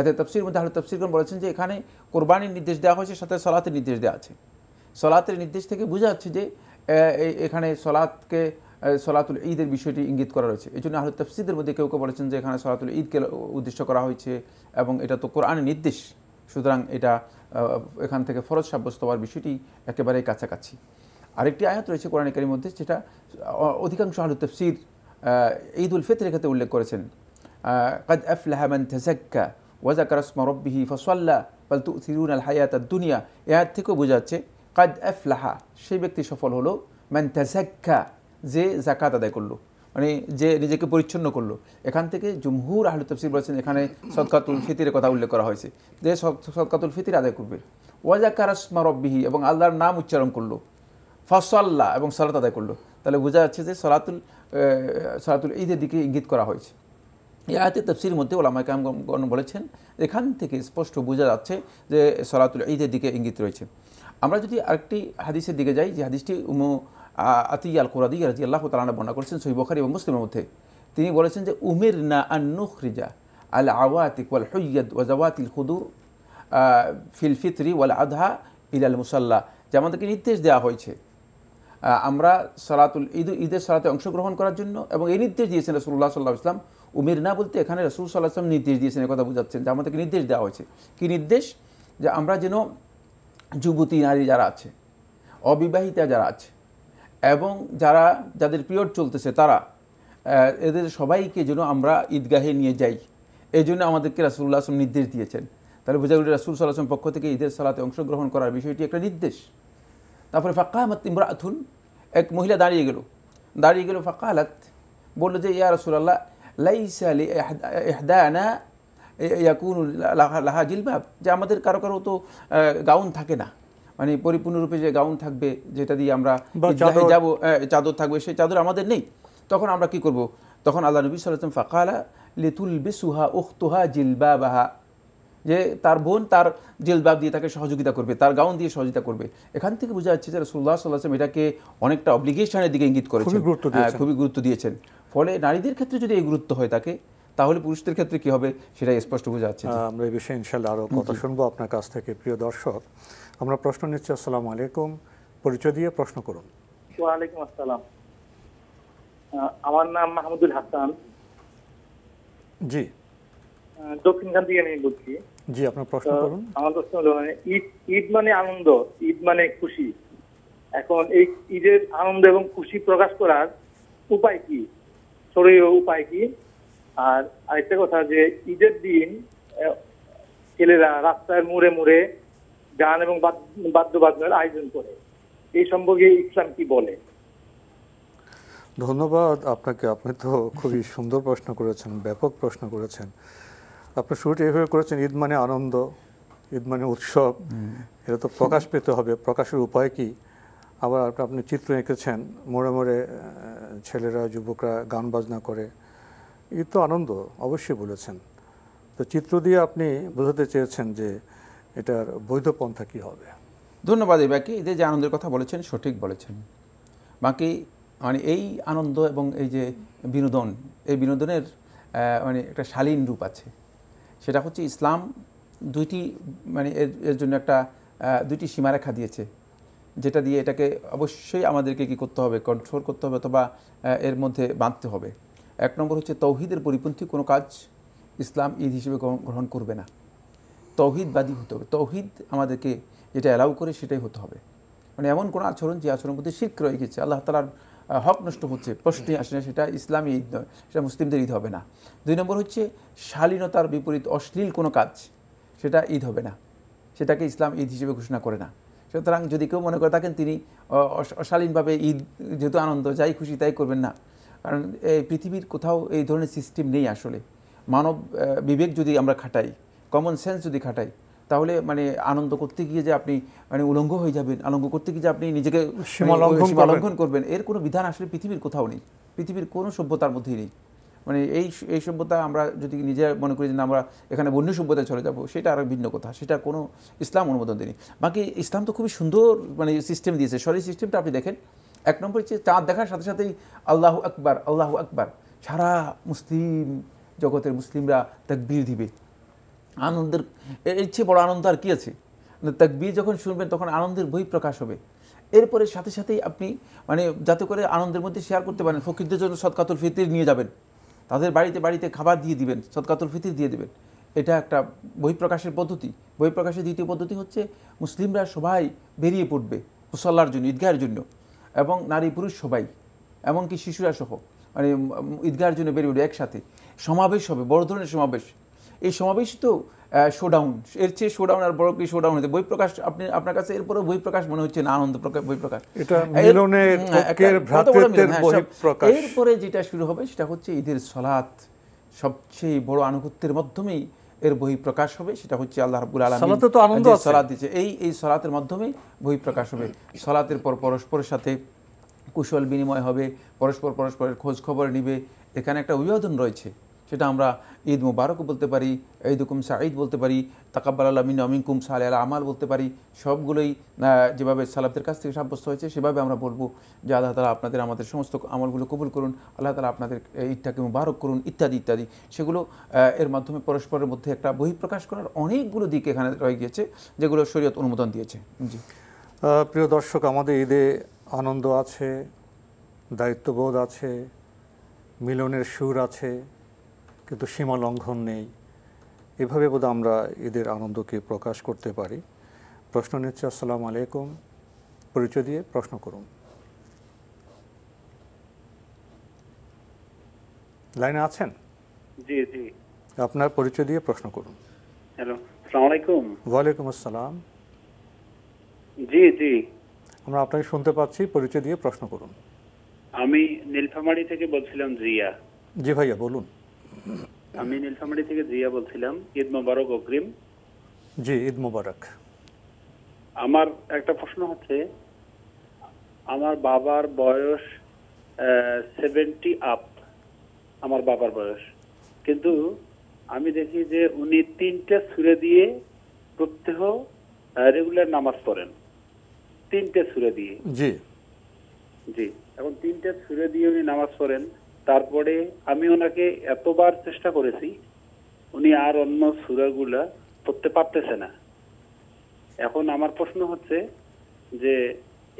এতে তফসির মধ্যে আহ তফসিরগণ বলেছেন যে এখানে কোরবানির নির্দেশ দেওয়া হয়েছে সাথে সলাতের নির্দেশ দেওয়া আছে সলাতের নির্দেশ থেকে বোঝা যাচ্ছে যে এখানে সলাতকে সলাতুল ঈদের বিষয়টি ইঙ্গিত করা রয়েছে এই জন্য আহ তফসিদের মধ্যে কেউ কেউ বলেছেন যে এখানে সলাতুল ঈদকে উদ্দেশ্য করা হয়েছে এবং এটা তো কোরআনের নির্দেশ সুতরাং এটা এখান থেকে ফরজ সাব্যস্ত হওয়ার বিষয়টি একেবারেই কাছাকাছি আরেকটি আয়াত রয়েছে কোরআন মধ্যে সেটা অধিকাংশ আলু তফসির ঈদ উল ফিতরের ক্ষেত্রে উল্লেখ করেছেন কাদ আফলাহামান থাজাক্কা ওয়াজাকার আসমা রব্বিহি ফসল্লা পালতু সিরুন আল হায়াত দুনিয়া এর থেকেও বোঝা যাচ্ছে কাদ আফলাহা সেই ব্যক্তি সফল হলো ম্যান থাজাক্কা যে জাকাত আদায় করলো মানে যে নিজেকে পরিচ্ছন্ন করলো এখান থেকে জুমহুর আহলু তফসির বলেছেন এখানে সদকাতুল ফিতিরের কথা উল্লেখ করা হয়েছে যে সদকাতুল ফিতির আদায় করবে ওয়াজাকার আসমা রব্বিহি এবং আল্লাহর নাম উচ্চারণ করলো ফসল্লাহ এবং সলাত আদায় করলো তাহলে বোঝা যাচ্ছে যে সলাতুল সলাতুল ঈদের দিকে ইঙ্গিত করা হয়েছে এই আয়তে তফসির মধ্যে ওলামায় কামগণ বলেছেন এখান থেকে স্পষ্ট বোঝা যাচ্ছে যে সলাতুল ঈদের দিকে ইঙ্গিত রয়েছে আমরা যদি আরেকটি হাদিসের দিকে যাই যে হাদিসটি উম আতি আল কোরাদি রাজি আল্লাহ তালানা বর্ণনা করেছেন সৈবখারি এবং মুসলিমের মধ্যে তিনি বলেছেন যে উমের না আন্নুখরিজা আল আওয়াতিক ওয়াল হৈয়দ ওয়াজাওয়াতিল খুদুর ফিল ফিতরি ওয়াল আধা ইলাল মুসাল্লাহ যে আমাদেরকে নির্দেশ দেওয়া হয়েছে আমরা সালাতুল ঈদ ঈদের সালাতে অংশগ্রহণ করার জন্য এবং এই নির্দেশ দিয়েছেন রসুল্লাহ সাল্লাহ ইসলাম উমির না বলতে এখানে রসুল সাল্লাহ ইসলাম নির্দেশ দিয়েছেন কথা বোঝাচ্ছেন যে আমাদেরকে নির্দেশ দেওয়া হয়েছে কী নির্দেশ যে আমরা যেন যুবতী নারী যারা আছে অবিবাহিতা যারা আছে এবং যারা যাদের পিরিয়ড চলতেছে তারা এদের সবাইকে যেন আমরা ঈদগাহে নিয়ে যাই এই জন্য আমাদেরকে রাসুল্লাহ আসলাম নির্দেশ দিয়েছেন তাহলে বোঝা গেল রাসুল সাল্লাহ পক্ষ থেকে ঈদের সালাতে অংশগ্রহণ করার বিষয়টি একটা নির্দেশ তারপরে ফাঁকাহামাত ইমরাথুন এক মহিলা দাঁড়িয়ে গেল দাঁড়িয়ে গেল ফাঁকা আলাত বললো যে ইয়া রসুল্লাহ লাইস আলি এহদায়না ইয়াকুন লাহা জিলবাব যে আমাদের কারো কারো তো গাউন থাকে না মানে পরিপূর্ণরূপে যে গাউন থাকবে যেটা দিয়ে আমরা যাবো চাদর থাকবে সেই চাদর আমাদের নেই তখন আমরা কি করব তখন আল্লাহ নবী সাল্লাম ফাঁকালা লিতুল বিসুহা উখতুহা জিলবাবাহা যে তার বোন তার জেলবাব দিয়ে তাকে সহযোগিতা করবে তার গাউন দিয়ে সহযোগিতা করবে এখান থেকে বোঝা যাচ্ছে যে রসুল্লাহ সাল্লাহাম এটাকে অনেকটা অব্লিগেশনের দিকে ইঙ্গিত করেছেন হ্যাঁ, খুবই গুরুত্ব দিয়েছেন ফলে নারীদের ক্ষেত্রে যদি এই গুরুত্ব হয় তাকে তাহলে পুরুষদের ক্ষেত্রে কি হবে সেটা স্পষ্ট বোঝা যাচ্ছে আমরা এই বিষয়ে ইনশাল্লাহ আরও কথা শুনবো আপনার কাছ থেকে প্রিয় দর্শক আমরা প্রশ্ন নিচ্ছি আসসালাম আলাইকুম পরিচয় দিয়ে প্রশ্ন করুন ওয়ালাইকুম আসসালাম আমার নাম মাহমুদুল হাসান জি দক্ষিণখান থেকে আমি বলছি জি আপনার প্রশ্ন করুন আমার প্রশ্ন হলো মানে ঈদ ঈদ মানে আনন্দ ঈদ মানে খুশি এখন এই ঈদের আনন্দ এবং খুশি প্রকাশ করার উপায় কি উপায় কি আর আরেকটা কথা যে ঈদের দিন ছেলেরা রাস্তায় মুড়ে মুড়ে গান এবং বাদ্যবাজনার আয়োজন করে এই সম্পর্কে ইসলাম কি বলে ধন্যবাদ আপনাকে আপনি তো খুবই সুন্দর প্রশ্ন করেছেন ব্যাপক প্রশ্ন করেছেন আপনি শুট এভাবে করেছেন ঈদ মানে আনন্দ ঈদ মানে উৎসব এটা তো প্রকাশ পেতে হবে প্রকাশের উপায় কি আবার আপনি চিত্র এঁকেছেন মোড়ে মোড়ে ছেলেরা যুবকরা গান বাজনা করে ঈদ তো আনন্দ অবশ্যই বলেছেন তো চিত্র দিয়ে আপনি বোঝাতে চেয়েছেন যে এটার বৈধ পন্থা কী হবে ধন্যবাদ এই বাকি ঈদের যে আনন্দের কথা বলেছেন সঠিক বলেছেন বাকি মানে এই আনন্দ এবং এই যে বিনোদন এই বিনোদনের মানে একটা শালীন রূপ আছে সেটা হচ্ছে ইসলাম দুইটি মানে এর জন্য একটা দুইটি সীমারেখা দিয়েছে যেটা দিয়ে এটাকে অবশ্যই আমাদেরকে কি করতে হবে কন্ট্রোল করতে হবে অথবা এর মধ্যে বাঁধতে হবে এক নম্বর হচ্ছে তৌহিদের পরিপন্থী কোনো কাজ ইসলাম ঈদ হিসেবে গ্রহণ করবে না তৌহিদবাদী হতে হবে তৌহিদ আমাদেরকে যেটা অ্যালাউ করে সেটাই হতে হবে মানে এমন কোনো আচরণ যে আচরণের মধ্যে শিখ রয়ে গেছে আল্লাহ তালার হক নষ্ট হচ্ছে প্রশ্নে আসে না সেটা ইসলামী ঈদ নয় সেটা মুসলিমদের ঈদ হবে না দুই নম্বর হচ্ছে শালীনতার বিপরীত অশ্লীল কোনো কাজ সেটা ঈদ হবে না সেটাকে ইসলাম ঈদ হিসেবে ঘোষণা করে না সুতরাং যদি কেউ মনে করে থাকেন তিনি অশালীনভাবে ঈদ যেহেতু আনন্দ যাই খুশি তাই করবেন না কারণ এই পৃথিবীর কোথাও এই ধরনের সিস্টেম নেই আসলে মানব বিবেক যদি আমরা খাটাই কমন সেন্স যদি খাটাই তাহলে মানে আনন্দ করতে গিয়ে যে আপনি মানে উলঙ্গ হয়ে যাবেন আনন্দ করতে গিয়ে যে আপনি নিজেকে মানে লঙ্ঘন করবেন এর কোনো বিধান আসলে পৃথিবীর কোথাও নেই পৃথিবীর কোনো সভ্যতার মধ্যেই নেই মানে এই এই সভ্যতা আমরা যদি নিজেরা মনে করি যে আমরা এখানে বন্য সভ্যতায় চলে যাব সেটা আরও ভিন্ন কথা সেটা কোনো ইসলাম অনুমোদন দেয়নি বাকি ইসলাম তো খুবই সুন্দর মানে সিস্টেম দিয়েছে সরি সিস্টেমটা আপনি দেখেন এক নম্বর হচ্ছে চাঁদ দেখার সাথে সাথেই আল্লাহ আকবার আল্লাহ আকবার সারা মুসলিম জগতের মুসলিমরা তাকবীর দিবে আনন্দের এর চেয়ে বড় আনন্দ আর কী আছে মানে তাকবীর যখন শুনবেন তখন আনন্দের বই প্রকাশ হবে এরপরে সাথে সাথেই আপনি মানে যাতে করে আনন্দের মধ্যে শেয়ার করতে পারেন ফকিরদের জন্য সৎকাতুল ফিতির নিয়ে যাবেন তাদের বাড়িতে বাড়িতে খাবার দিয়ে দিবেন সৎকাতুল ফিতির দিয়ে দেবেন এটা একটা বহিঃপ্রকাশের পদ্ধতি বহিঃপ্রকাশের দ্বিতীয় পদ্ধতি হচ্ছে মুসলিমরা সবাই বেরিয়ে পড়বে মুসল্লার জন্য ঈদগাহের জন্য এবং নারী পুরুষ সবাই এমনকি শিশুরা সহ মানে ঈদগাহের জন্য বেরিয়ে পড়বে একসাথে সমাবেশ হবে বড় ধরনের সমাবেশ এই সমাবেশই তো শোডাউন এর চেয়ে শোডাউন আর বড় কি শোডাউন হতে বই প্রকাশ আপনি আপনার কাছে এরপরে বই প্রকাশ মনে হচ্ছে না আনন্দ বই হ্যাঁ, প্রকাশ এরপরে যেটা শুরু হবে সেটা হচ্ছে ঈদের সলাৎ সবচেয়ে বড় আনুগত্যের মাধ্যমেই এর বই প্রকাশ হবে সেটা হচ্ছে আল্লাহ রাবুল আলামিন তো দিচ্ছে এই এই সলাতের মাধ্যমে বই প্রকাশ হবে সলাতের পর পরস্পরের সাথে কুশল বিনিময় হবে পরস্পর পরস্পরের খোঁজ খবর নিবে এখানে একটা অভিবাদন রয়েছে সেটা আমরা ঈদ মুবারক বলতে পারি ঈদুকুম সাঈদ বলতে পারি তাকাব্বাল আলমিন অমিনকুম সালে আল আমাল বলতে পারি সবগুলোই যেভাবে সালাবদের কাছ থেকে সাব্যস্ত হয়েছে সেভাবে আমরা বলবো যে আল্লাহ তালা আপনাদের আমাদের সমস্ত আমলগুলো কবুল করুন আল্লাহ তালা আপনাদের ঈদটাকে মুবারক করুন ইত্যাদি ইত্যাদি সেগুলো এর মাধ্যমে পরস্পরের মধ্যে একটা বহিঃপ্রকাশ করার অনেকগুলো দিক এখানে রয়ে গিয়েছে যেগুলো শরীয়ত অনুমোদন দিয়েছে জি প্রিয় দর্শক আমাদের ঈদে আনন্দ আছে দায়িত্ববোধ আছে মিলনের সুর আছে কিন্তু সীমা লঙ্ঘন নেই এভাবে বোধ আমরা এদের আনন্দকে প্রকাশ করতে পারি প্রশ্ন নিচ্ছে আসসালাম আলাইকুম পরিচয় দিয়ে প্রশ্ন করুন লাইনে আছেন জি জি আপনার পরিচয় দিয়ে প্রশ্ন করুন হ্যালো আসসালামু আলাইকুম ওয়ালাইকুম আসসালাম জি জি আমরা আপনাকে শুনতে পাচ্ছি পরিচয় দিয়ে প্রশ্ন করুন আমি নীলফামারী থেকে বলছিলাম জিয়া জি ভাইয়া বলুন আমি নীলফামারী থেকে জিয়া বলছিলাম ঈদ মোবারক অগ্রিম জি ঈদ মোবারক আমার একটা প্রশ্ন হচ্ছে আমার বাবার বয়স সেভেন্টি আপ আমার বাবার বয়স কিন্তু আমি দেখি যে উনি তিনটে সুরে দিয়ে প্রত্যহ রেগুলার নামাজ পড়েন তিনটে সুরে দিয়ে জি জি এখন তিনটে সুরে দিয়ে উনি নামাজ পড়েন তারপরে আমি ওনাকে এতবার চেষ্টা করেছি উনি আর অন্য সুরাগুলা পড়তে পারতেছে না এখন আমার প্রশ্ন হচ্ছে যে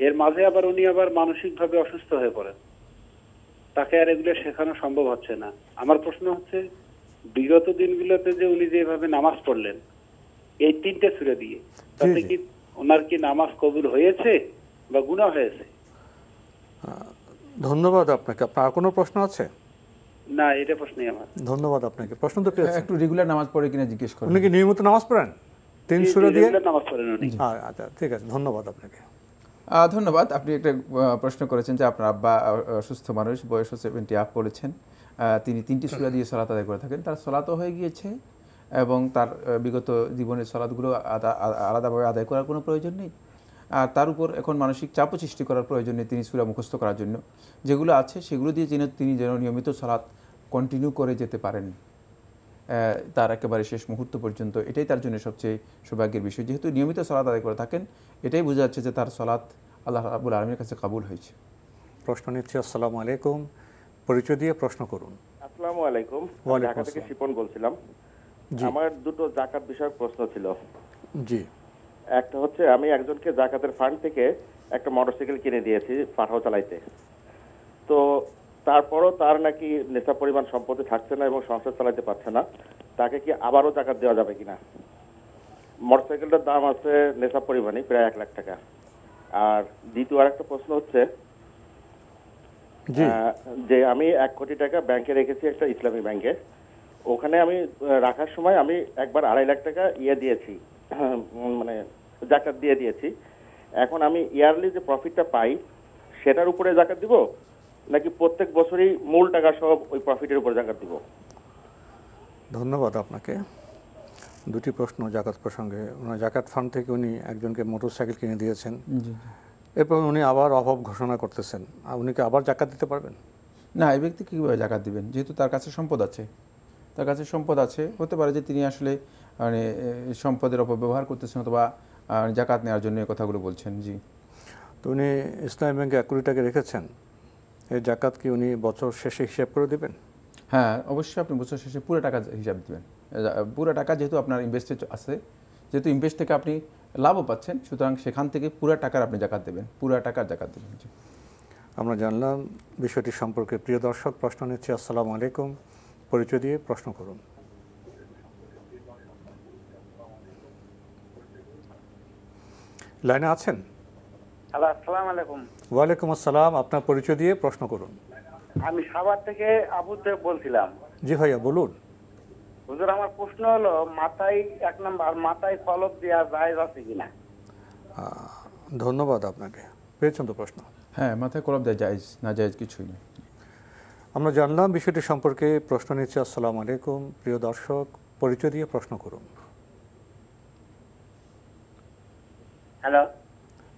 এর মাঝে আবার উনি আবার মানসিকভাবে অসুস্থ হয়ে পড়েন তাকে আর এগুলো শেখানো সম্ভব হচ্ছে না আমার প্রশ্ন হচ্ছে বিগত দিনগুলোতে যে উনি যেভাবে নামাজ পড়লেন এই তিনটে সুরে দিয়ে তাতে কি ওনার কি নামাজ কবুল হয়েছে বা গুণা হয়েছে ধন্যবাদ আপনাকে আপনার কোনো প্রশ্ন আছে না এটা প্রশ্নই আমার ধন্যবাদ আপনাকে প্রশ্ন তো একটু রেগুলার নামাজ পড়ে কিনা জিজ্ঞেস করেন উনি কি নিয়মিত নামাজ পড়েন তিন সুরা দিয়ে নামাজ পড়েন উনি আচ্ছা ঠিক আছে ধন্যবাদ আপনাকে ধন্যবাদ আপনি একটা প্রশ্ন করেছেন যে আপনার আব্বা সুস্থ মানুষ বয়স সেভেন্টি আপ করেছেন তিনি তিনটি সুরা দিয়ে সলাত আদায় করে থাকেন তার সলাতও হয়ে গিয়েছে এবং তার বিগত জীবনের সলাদগুলো আলাদাভাবে আদায় করার কোনো প্রয়োজন নেই আর তার উপর এখন মানসিক চাপও সৃষ্টি করার প্রয়োজনে তিনি সুরা মুখস্থ করার জন্য যেগুলো আছে সেগুলো দিয়ে যেন তিনি যেন নিয়মিত সালাত কন্টিনিউ করে যেতে পারেন তার একেবারে শেষ মুহূর্ত পর্যন্ত এটাই তার জন্য সবচেয়ে সৌভাগ্যের বিষয় যেহেতু নিয়মিত সলাত আদায় করে থাকেন এটাই বোঝা যাচ্ছে যে তার সলাত আল্লাহ আবুল আলমীর কাছে কাবুল হয়েছে প্রশ্ন নিচ্ছি আসসালামু আলাইকুম পরিচয় দিয়ে প্রশ্ন করুন আসসালামু আলাইকুম ঢাকা থেকে শিপন বলছিলাম আমার দুটো জাকাত বিষয়ক প্রশ্ন ছিল জি একটা হচ্ছে আমি একজনকে জাকাতের ফান্ড থেকে একটা মোটরসাইকেল কিনে দিয়েছি পাঠাও চালাইতে তো তারপরও তার নাকি নেশা পরিমাণ সম্পত্তি থাকছে না এবং সংসার চালাতে পারছে না তাকে কি আবারও জাকাত দেওয়া যাবে কিনা মোটরসাইকেলটার দাম আছে নেশা পরিমাণে প্রায় এক লাখ টাকা আর দ্বিতীয় আর একটা প্রশ্ন হচ্ছে যে আমি এক কোটি টাকা ব্যাংকে রেখেছি একটা ইসলামী ব্যাংকে ওখানে আমি রাখার সময় আমি একবার আড়াই লাখ টাকা ইয়ে দিয়েছি মানে জাকাত দিয়ে দিয়েছি এখন আমি ইয়ারলি যে প্রফিটটা পাই সেটার উপরে জাকাত দিব নাকি প্রত্যেক বছরই মূল টাকা সহ ওই প্রফিটের উপরে জাকাত দিব ধন্যবাদ আপনাকে দুটি প্রশ্ন জাকাত প্রসঙ্গে ওনার জাকাত ফান্ড থেকে উনি একজনকে মোটর সাইকেল কিনে দিয়েছেন এরপর উনি আবার অভাব ঘোষণা করতেছেন উনি কি আবার জাকাত দিতে পারবেন না এই ব্যক্তি কীভাবে জাকাত দিবেন যেহেতু তার কাছে সম্পদ আছে তার কাছে সম্পদ আছে হতে পারে যে তিনি আসলে মানে সম্পদের অপব্যবহার করতেছেন অথবা জাকাত নেওয়ার জন্য এই কথাগুলো বলছেন জি তো উনি ইসলামী ব্যাংকে এক কোটি টাকা রেখেছেন এই জাকাত কি উনি বছর শেষে হিসাব করে দেবেন হ্যাঁ অবশ্যই আপনি বছর শেষে পুরো টাকা হিসাব দেবেন পুরো টাকা যেহেতু আপনার ইনভেস্টে আছে যেহেতু ইনভেস্ট থেকে আপনি লাভও পাচ্ছেন সুতরাং সেখান থেকে পুরো টাকার আপনি জাকাত দেবেন পুরো টাকার জাকাত দেবেন আমরা জানলাম বিষয়টি সম্পর্কে প্রিয় দর্শক প্রশ্ন নিচ্ছি আসসালামু আলাইকুম পরিচয় দিয়ে প্রশ্ন করুন লাইনে আছেন ওয়ালাইকুম আসসালাম আপনার পরিচয় দিয়ে প্রশ্ন করুন আমি সাবার থেকে আবু বলছিলাম জি ভাইয়া বলুন হুজুর আমার প্রশ্ন হলো মাথায় এক নাম্বার মাথায় ফলক দেওয়া জায়েজ আছে কিনা ধন্যবাদ আপনাকে পেয়েছেন তো প্রশ্ন হ্যাঁ মাথায় কলম দেওয়া জায়েজ না জায়েজ কিছুই নেই আমরা জানলাম বিষয়টি সম্পর্কে প্রশ্ন নিচ্ছে আসসালাম আলাইকুম প্রিয় দর্শক পরিচয় দিয়ে প্রশ্ন করুন হ্যালো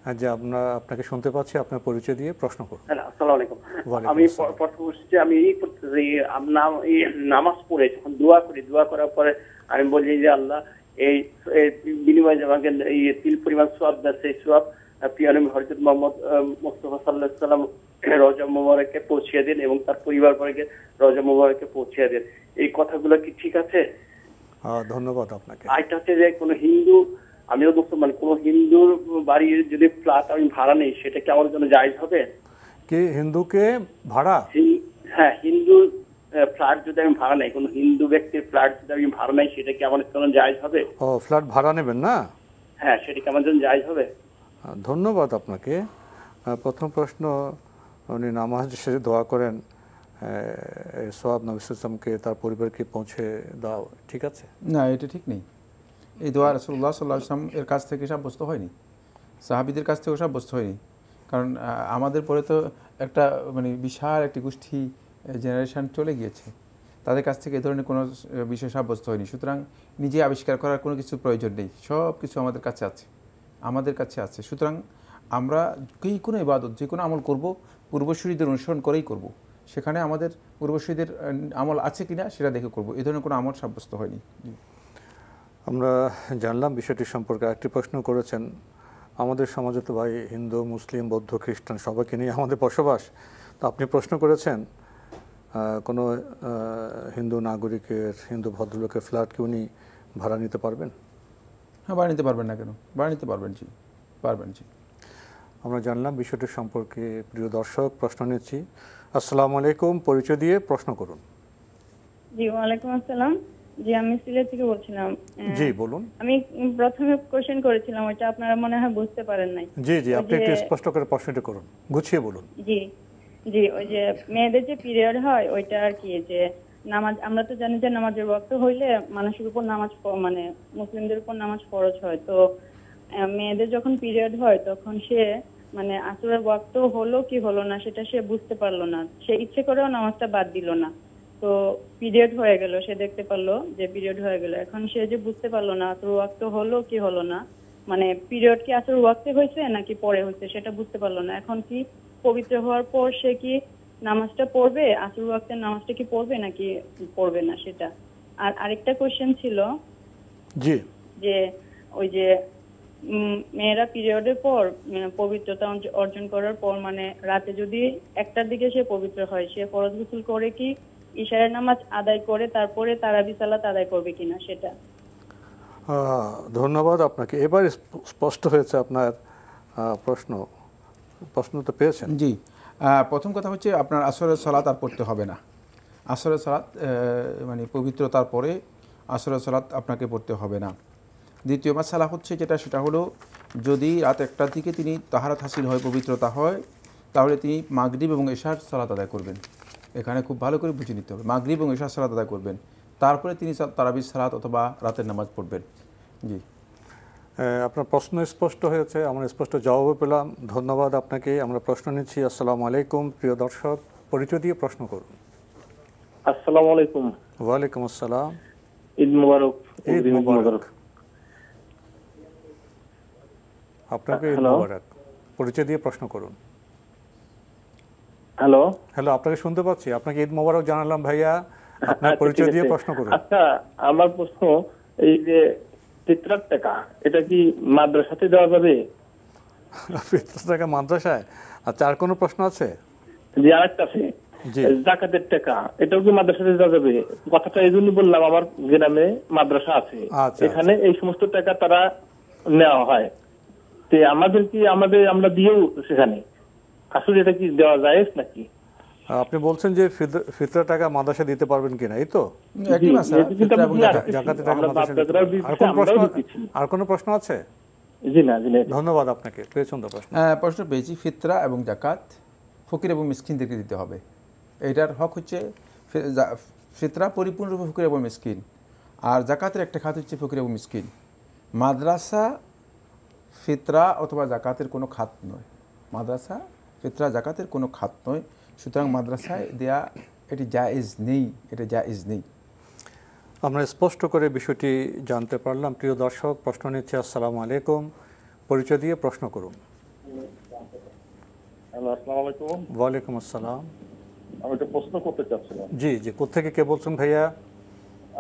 হ্যাঁ যে আমরা আপনাকে শুনতে পাচ্ছি আপনার পরিচয় দিয়ে প্রশ্ন করুন আসসালামু আলাইকুম আমি প্রশ্ন করছি আমি নামাজ পড়ে যখন দোয়া করি দোয়া করার পরে আমি বলি যে আল্লাহ এই বিনিময় আমাকে এই তিল পরিমাণ সোয়াব দেয় সেই সোয়াব পিয়ানবী হরজত মোহাম্মদ মোস্তফা সাল্লাহ রজা মোবারককে পৌঁছিয়ে দিন এবং তার পরিবার বর্গে রজা মোবারককে পৌঁছিয়ে দিন এই কথাগুলো কি ঠিক আছে ধন্যবাদ আপনাকে আরেকটা হচ্ছে যে কোনো হিন্দু আমিও মানে কোনো হিন্দুর বাড়ির যদি ফ্ল্যাট আমি ভাড়া নেই সেটা কি আমার জন্য জায়জ হবে কি হিন্দুকে ভাড়া হ্যাঁ হিন্দু ফ্ল্যাট যদি আমি ভাড়া নেই কোনো হিন্দু ব্যক্তির ফ্ল্যাট যদি আমি ভাড়া নেই সেটা কি আমার জন্য জায়জ হবে ও ফ্ল্যাট ভাড়া নেবেন না হ্যাঁ সেটা কি আমার জন্য জায়জ হবে ধন্যবাদ আপনাকে প্রথম প্রশ্ন উনি নামাজ শেষে দোয়া করেন সোয়াব ইসলামকে তার পরিবারকে পৌঁছে দাও ঠিক আছে না এটা ঠিক নেই এই দোয়া রসুল্লাহ সাল্লাহ আসলাম এর কাছ থেকে সাব্যস্ত হয়নি সাহাবিদের কাছ থেকেও সাব্যস্ত হয়নি কারণ আমাদের পরে তো একটা মানে বিশাল একটি গোষ্ঠী জেনারেশান চলে গিয়েছে তাদের কাছ থেকে এ ধরনের কোনো বিষয় সাব্যস্ত হয়নি সুতরাং নিজে আবিষ্কার করার কোনো কিছু প্রয়োজন নেই সব কিছু আমাদের কাছে আছে আমাদের কাছে আছে সুতরাং আমরা যে কোনো ইবাদত যে কোনো আমল করব পূর্বসূরীদের অনুসরণ করেই করব। সেখানে আমাদের পূর্বসূরীদের আমল আছে কিনা সেটা দেখে করব এই ধরনের কোনো আমল সাব্যস্ত হয়নি আমরা জানলাম বিষয়টি সম্পর্কে একটি প্রশ্ন করেছেন আমাদের সমাজে তো ভাই হিন্দু মুসলিম বৌদ্ধ খ্রিস্টান সবাইকে নিয়ে আমাদের বসবাস তো আপনি প্রশ্ন করেছেন কোনো হিন্দু নাগরিকের হিন্দু ভদ্রলোকের ফ্ল্যাট কি উনি ভাড়া নিতে পারবেন হ্যাঁ ভাড়া নিতে পারবেন না কেন ভাড়া নিতে পারবেন জি পারবেন জি আমরা জানলাম বিষয়টি সম্পর্কে প্রিয় দর্শক প্রশ্ন নিচ্ছি আসসালাম আলাইকুম পরিচয় দিয়ে প্রশ্ন করুন জি ওয়ালাইকুম আসসালাম জি আমি সিলেট থেকে বলছিলাম জি বলুন আমি প্রথমে কোশ্চেন করেছিলাম ওটা আপনারা মনে হয় বুঝতে পারেন নাই জি জি আপনি একটু স্পষ্ট করে করুন গুছিয়ে বলুন জি জি ওই যে মেয়েদের যে পিরিয়ড হয় ওইটা আর কি যে নামাজ আমরা তো জানি যে নামাজের ওয়াক্ত হইলে মানুষের উপর নামাজ মানে মুসলিমদের উপর নামাজ ফরজ হয় তো মেয়েদের যখন পিরিয়ড হয় তখন সে মানে আসরের ওয়াক্ত হলো কি হলো না সেটা সে বুঝতে পারলো না সে ইচ্ছে করেও নামাজটা বাদ দিল না তো পিরিয়ড হয়ে গেল সে দেখতে পারলো যে পিরিয়ড হয়ে গেল এখন সে যে বুঝতে পারলো না আসর ওয়াক্ত হলো কি হলো না মানে পিরিয়ড কি আসর ওয়াক্তে হয়েছে নাকি পরে হয়েছে সেটা বুঝতে পারলো না এখন কি পবিত্র হওয়ার পর সে কি নামাজটা পড়বে আসর ওয়াক্তের নামাজটা কি পড়বে নাকি পড়বে না সেটা আর আরেকটা কোয়েশ্চেন ছিল জি যে ওই যে মেয়েরা পিরিয়ডের পর মানে পবিত্রতা অর্জন করার পর মানে রাতে যদি একটার দিকে সে পবিত্র হয় সে ফরজ গোসল করে কি ইশারের নামাজ আদায় করে তারপরে তারাবি সালাত আদায় করবে কিনা সেটা ধন্যবাদ আপনাকে এবার স্পষ্ট হয়েছে আপনার প্রশ্ন প্রশ্ন তো পেয়েছেন জি প্রথম কথা হচ্ছে আপনার আসরের সালাত আর পড়তে হবে না আসরের সালাত মানে পবিত্রতার পরে আসরের সালাত আপনাকে পড়তে হবে না দ্বিতীয় মাসালা হচ্ছে যেটা সেটা হলো যদি রাত একটার দিকে তিনি তাহারাত হাসিল হয় পবিত্রতা হয় তাহলে তিনি মাগরীব এবং এশার সালাত আদায় করবেন এখানে খুব ভালো করে বুঝে নিতে হবে মাগরিব এবং এশার সালাত আদায় করবেন তারপরে তিনি তারাবির সালাত অথবা রাতের নামাজ পড়বেন জি আপনার প্রশ্ন স্পষ্ট হয়েছে আমরা স্পষ্ট জবাবও পেলাম ধন্যবাদ আপনাকে আমরা প্রশ্ন নিচ্ছি আসসালামু আলাইকুম প্রিয় দর্শক পরিচয় দিয়ে প্রশ্ন করুন আসসালামু আলাইকুম ওয়ালাইকুম আসসালাম ঈদ মুবারক ঈদ মুবারক আপনাকে মোবারক পরিচয় দিয়ে প্রশ্ন করুন হ্যালো হ্যালো আপনাকে শুনতে পাচ্ছি আপনাকে ঈদ মোবারক জানালাম ভাইয়া আপনার আচ্ছা, পরিচয় দিয়ে প্রশ্ন করুন আচ্ছা আমার প্রশ্ন এই যে ফিতরাত টাকা এটা কি মাদ্রাসাতে দেওয়া যাবে ফিতরাত টাকা মাদ্রাসায় আচ্ছা আর কোনো প্রশ্ন আছে জি আরেকটা আছে জাকাতের টাকা এটাও কি মাদ্রাসাতে দেওয়া যাবে কথাটা এই জন্য বললাম আমার গ্রামে মাদ্রাসা আছে আচ্ছা, আচ্ছা। এখানে এই সমস্ত টাকা তারা নেওয়া হয় আমাদের কি আমাদের আমরা দিয়েও সেখানে আসলে এটা কি দেওয়া যায় নাকি হ্যাঁ, আপনি বলছেন যে ফিতরা টাকা মাদ্রাসা দিতে পারবেন কিনা এই তো আর প্রশ্ন আছে ধন্যবাদ আপনাকে হ্যাঁ, প্রশ্ন পেয়েছি ফিতরা এবং জাকাত ফকির এবং মিসকিনদেরকে দিতে হবে এটার হক হচ্ছে ফিতরা পরিপূর্ণরূপে ফকির এবং মিসকিন আর জাকাতের একটা খাত হচ্ছে ফকির এবং মিসকিন মাদ্রাসা ফিতরা অথবা জাকাতের কোনো খাত নয় মাদ্রাসা ফিতরা জাকাতের কোনো খাত নয় সুতরাং মাদ্রাসায় দেয়া এটি জায়েজ নেই এটা জায়েজ নেই আমরা স্পষ্ট করে বিষয়টি জানতে পারলাম প্রিয় দর্শক প্রশ্ন নিচ্ছে আসসালামু আলাইকুম পরিচয় দিয়ে প্রশ্ন করুন ওয়ালাইকুম আসসালাম আমি একটা প্রশ্ন করতে চাচ্ছিলাম জি জি কোথেকে কে বলছেন ভাইয়া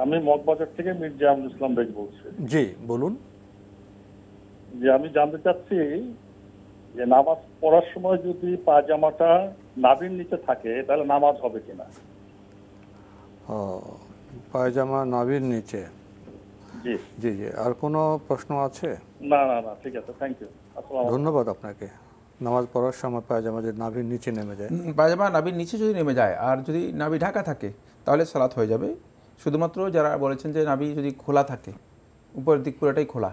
আমি মগবাজার থেকে মির্জা আমরুল ইসলাম বেগ বলছি জি বলুন যে আমি জানতে চাচ্ছি যে নামাজ পড়ার সময় যদি পাজামাটা নাভির নিচে থাকে তাহলে নামাজ হবে কিনা ও পায়জামা নাভির নিচে জি জি আর কোনো প্রশ্ন আছে না না না ঠিক আছে থ্যাংক ইউ ধন্যবাদ আপনাকে নামাজ পড়ার সময় পায়জামা যদি নাভির নিচে নেমে যায় পায়জামা নাভির নিচে যদি নেমে যায় আর যদি নাভি ঢাকা থাকে তাহলে সালাত হয়ে যাবে শুধুমাত্র যারা বলেছেন যে নাভি যদি খোলা থাকে উপরের দিক পুরাটাই খোলা